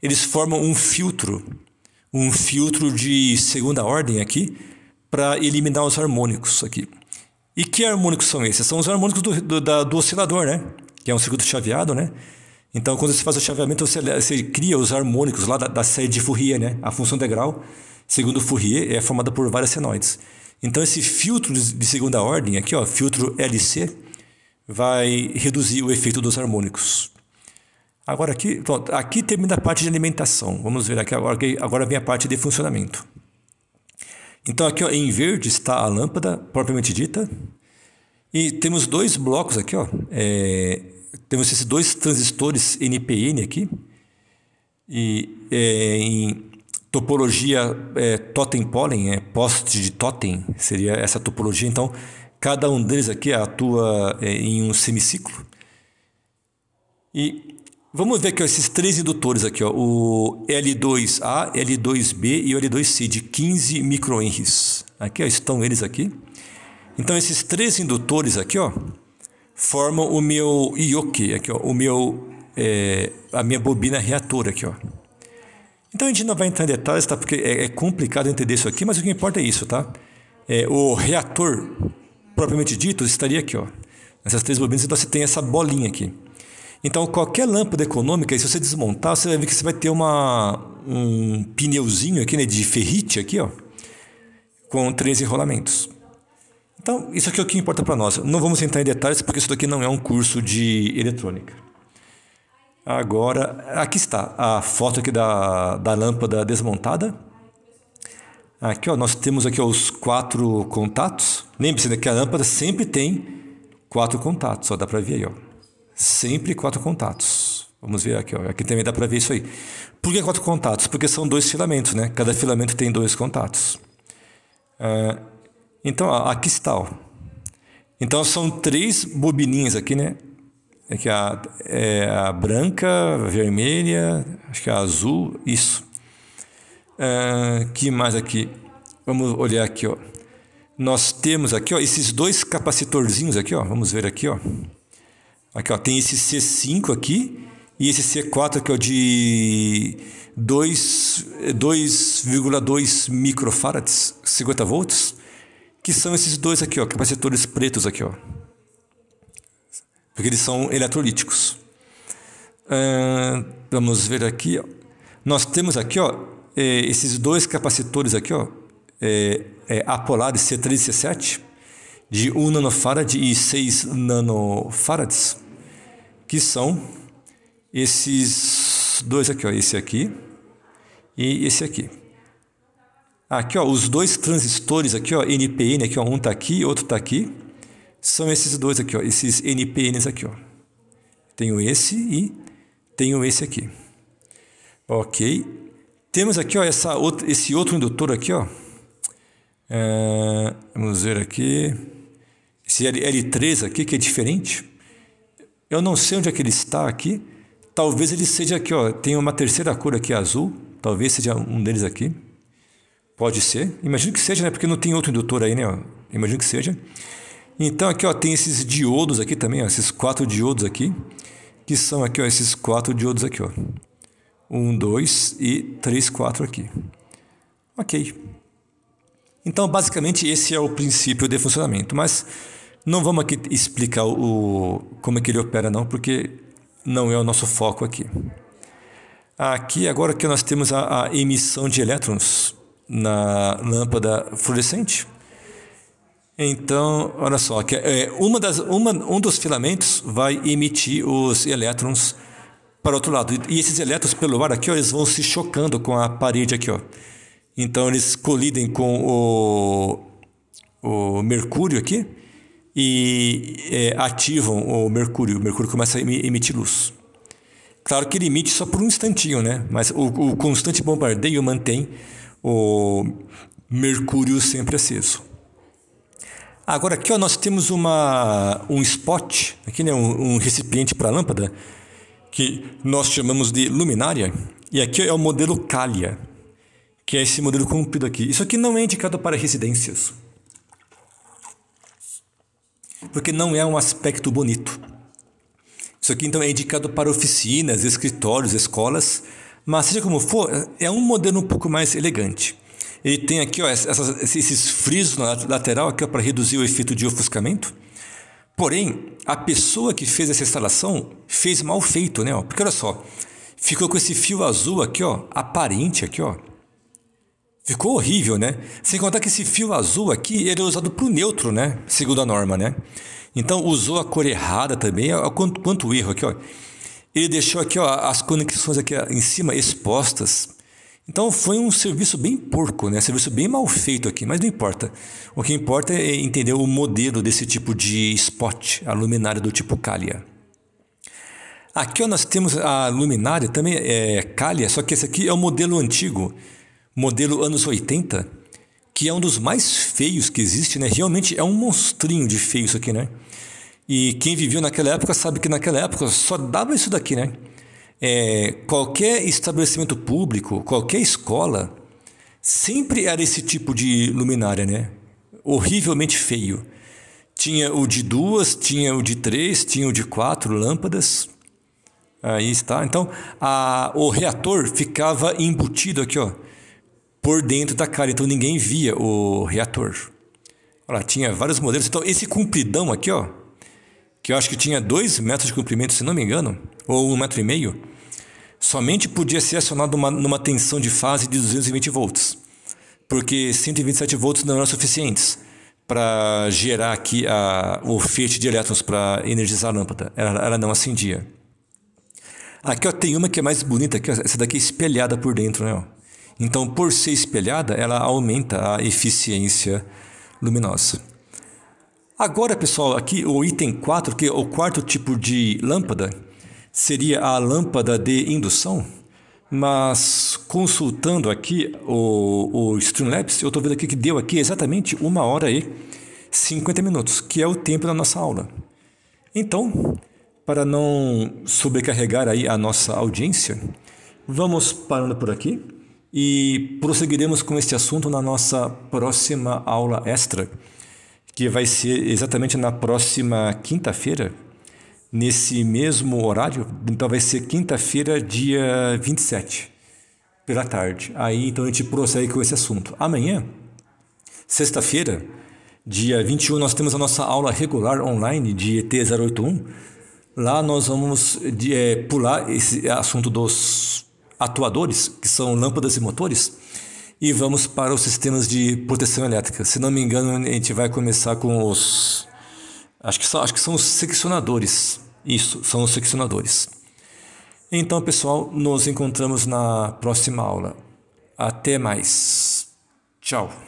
Eles formam um filtro, um filtro de segunda ordem aqui, para eliminar os harmônicos aqui. E que harmônicos são esses? São os harmônicos do, do, da, do oscilador, né? Que é um circuito chaveado, né? Então, quando você faz o chaveamento, você, você cria os harmônicos lá da, da, série de Fourier, né? A função integral, segundo Fourier, é formada por várias senoides. Então, esse filtro de segunda ordem, aqui, ó, filtro LC, vai reduzir o efeito dos harmônicos. Agora aqui, pronto, aqui termina a parte de alimentação. Vamos ver aqui agora, agora vem a parte de funcionamento. Então aqui ó, em verde está a lâmpada propriamente dita. E temos dois blocos aqui, ó, é, temos esses dois transistores NPN aqui, e é, em topologia é, totem pollen, é, poste de totem, seria essa topologia. Então, cada um deles aqui atua é, em um semiciclo. E vamos ver aqui esses três indutores aqui, ó, o L2A, L2B e o L2C de 15 microenries Aqui ó, estão eles aqui. Então, esses três indutores aqui, ó, formam o meu yoke, aqui, ó, o meu, é, a minha bobina reatora aqui. Ó. Então a gente não vai entrar em detalhes, tá? porque é, é complicado entender isso aqui, mas o que importa é isso. Tá? É, o reator, propriamente dito, estaria aqui. Ó. Nessas três bobinas então, você tem essa bolinha aqui. Então qualquer lâmpada econômica, se você desmontar, você vai ver que você vai ter uma, um pneuzinho aqui né, de ferrite aqui, ó, com três enrolamentos. Então, isso aqui é o que importa para nós. Não vamos entrar em detalhes porque isso daqui não é um curso de eletrônica. Agora, aqui está a foto aqui da, da lâmpada desmontada. Aqui, ó, nós temos aqui os quatro contatos. Lembre-se né, que a lâmpada sempre tem quatro contatos, ó, dá para ver aí, ó. Sempre quatro contatos. Vamos ver aqui, ó. Aqui também dá para ver isso aí. Por que quatro contatos? Porque são dois filamentos, né? Cada filamento tem dois contatos. Ah, então, aqui está. Ó. Então, são três bobininhas aqui, né? Aqui é a, é a branca, a vermelha, acho que a azul, isso. É, que mais aqui? Vamos olhar aqui, ó. Nós temos aqui, ó, esses dois capacitorzinhos aqui, ó. Vamos ver aqui, ó. Aqui, ó, tem esse C5 aqui e esse C4 aqui, ó, de 2,2 microfarads, 50 volts que são esses dois aqui, ó, capacitores pretos aqui, ó. Porque eles são eletrolíticos. Uh, vamos ver aqui, ó. Nós temos aqui, ó, é, esses dois capacitores aqui, ó, é, é, apolares C3 e C7, de 1 nanofarad e 6 nanofarads, que são esses dois aqui, ó, esse aqui e esse aqui. Aqui, ó, os dois transistores aqui, ó, NPN, aqui, ó, um está aqui, outro está aqui. São esses dois aqui, ó, esses NPNs aqui, ó. Tenho esse e tenho esse aqui. OK. Temos aqui, ó, essa outra, esse outro indutor aqui, ó. É, vamos ver aqui. Esse L3 aqui que é diferente. Eu não sei onde é que ele está aqui. Talvez ele seja aqui, ó, tem uma terceira cor aqui azul, talvez seja um deles aqui. Pode ser. Imagino que seja, né? Porque não tem outro indutor aí, né? Imagino que seja. Então aqui ó, tem esses diodos aqui também, ó, esses quatro diodos aqui, que são aqui ó, esses quatro diodos aqui, ó. Um, dois e três, quatro aqui. Ok. Então basicamente esse é o princípio de funcionamento, mas não vamos aqui explicar o como é que ele opera não, porque não é o nosso foco aqui. Aqui agora que nós temos a, a emissão de elétrons na lâmpada fluorescente. Então, olha só, que é, uma das, uma, um dos filamentos vai emitir os elétrons para o outro lado. E esses elétrons pelo ar aqui, ó, eles vão se chocando com a parede aqui, ó. Então eles colidem com o, o mercúrio aqui e é, ativam o mercúrio. O mercúrio começa a emitir luz. Claro que ele emite só por um instantinho, né? Mas o, o constante bombardeio mantém o mercúrio sempre aceso. Agora aqui ó, nós temos uma, um spot, aqui, né, um, um recipiente para lâmpada, que nós chamamos de luminária, e aqui é o modelo Calha, que é esse modelo comprido aqui. Isso aqui não é indicado para residências, porque não é um aspecto bonito. Isso aqui então é indicado para oficinas, escritórios, escolas, mas seja como for, é um modelo um pouco mais elegante. Ele tem aqui ó, essas, esses frisos na lateral aqui para reduzir o efeito de ofuscamento. Porém, a pessoa que fez essa instalação fez mal feito, né? Ó, porque olha só, ficou com esse fio azul aqui, ó, aparente aqui, ó. Ficou horrível, né? Sem contar que esse fio azul aqui ele é usado para o neutro, né? Segundo a norma, né? Então usou a cor errada também. Quanto, quanto erro aqui, ó. Ele deixou aqui ó, as conexões aqui em cima expostas. Então foi um serviço bem porco, né? Serviço bem mal feito aqui, mas não importa. O que importa é entender o modelo desse tipo de spot, a luminária do tipo Calha. Aqui ó, nós temos a luminária, também é Calha, só que esse aqui é o modelo antigo, modelo anos 80, que é um dos mais feios que existe, né? Realmente é um monstrinho de feio isso aqui, né? E quem viveu naquela época sabe que naquela época só dava isso daqui, né? É, qualquer estabelecimento público, qualquer escola, sempre era esse tipo de luminária, né? Horrivelmente feio. Tinha o de duas, tinha o de três, tinha o de quatro lâmpadas. Aí está. Então, a, o reator ficava embutido aqui, ó, por dentro da cara. Então, ninguém via o reator. Olha, tinha vários modelos. Então, esse cumpridão aqui, ó, que eu acho que tinha dois metros de comprimento, se não me engano, ou um metro e meio, somente podia ser acionado numa, numa tensão de fase de 220 volts, porque 127 volts não eram suficientes para gerar aqui a, o feixe de elétrons para energizar a lâmpada. Ela, ela não acendia. Aqui ó, tem uma que é mais bonita, que é essa daqui é espelhada por dentro. Né, ó. Então, por ser espelhada, ela aumenta a eficiência luminosa. Agora, pessoal, aqui o item 4, que é o quarto tipo de lâmpada, seria a lâmpada de indução. Mas consultando aqui o, o Streamlabs, eu estou vendo aqui que deu aqui exatamente uma hora e 50 minutos, que é o tempo da nossa aula. Então, para não sobrecarregar aí a nossa audiência, vamos parando por aqui e prosseguiremos com este assunto na nossa próxima aula extra que vai ser exatamente na próxima quinta-feira, nesse mesmo horário. Então vai ser quinta-feira, dia 27, pela tarde. Aí então a gente prossegue com esse assunto. Amanhã, sexta-feira, dia 21, nós temos a nossa aula regular online de ET081. Lá nós vamos de, é, pular esse assunto dos atuadores, que são lâmpadas e motores e vamos para os sistemas de proteção elétrica. Se não me engano, a gente vai começar com os. Acho que são, acho que são os seccionadores. Isso, são os seccionadores. Então, pessoal, nos encontramos na próxima aula. Até mais. Tchau.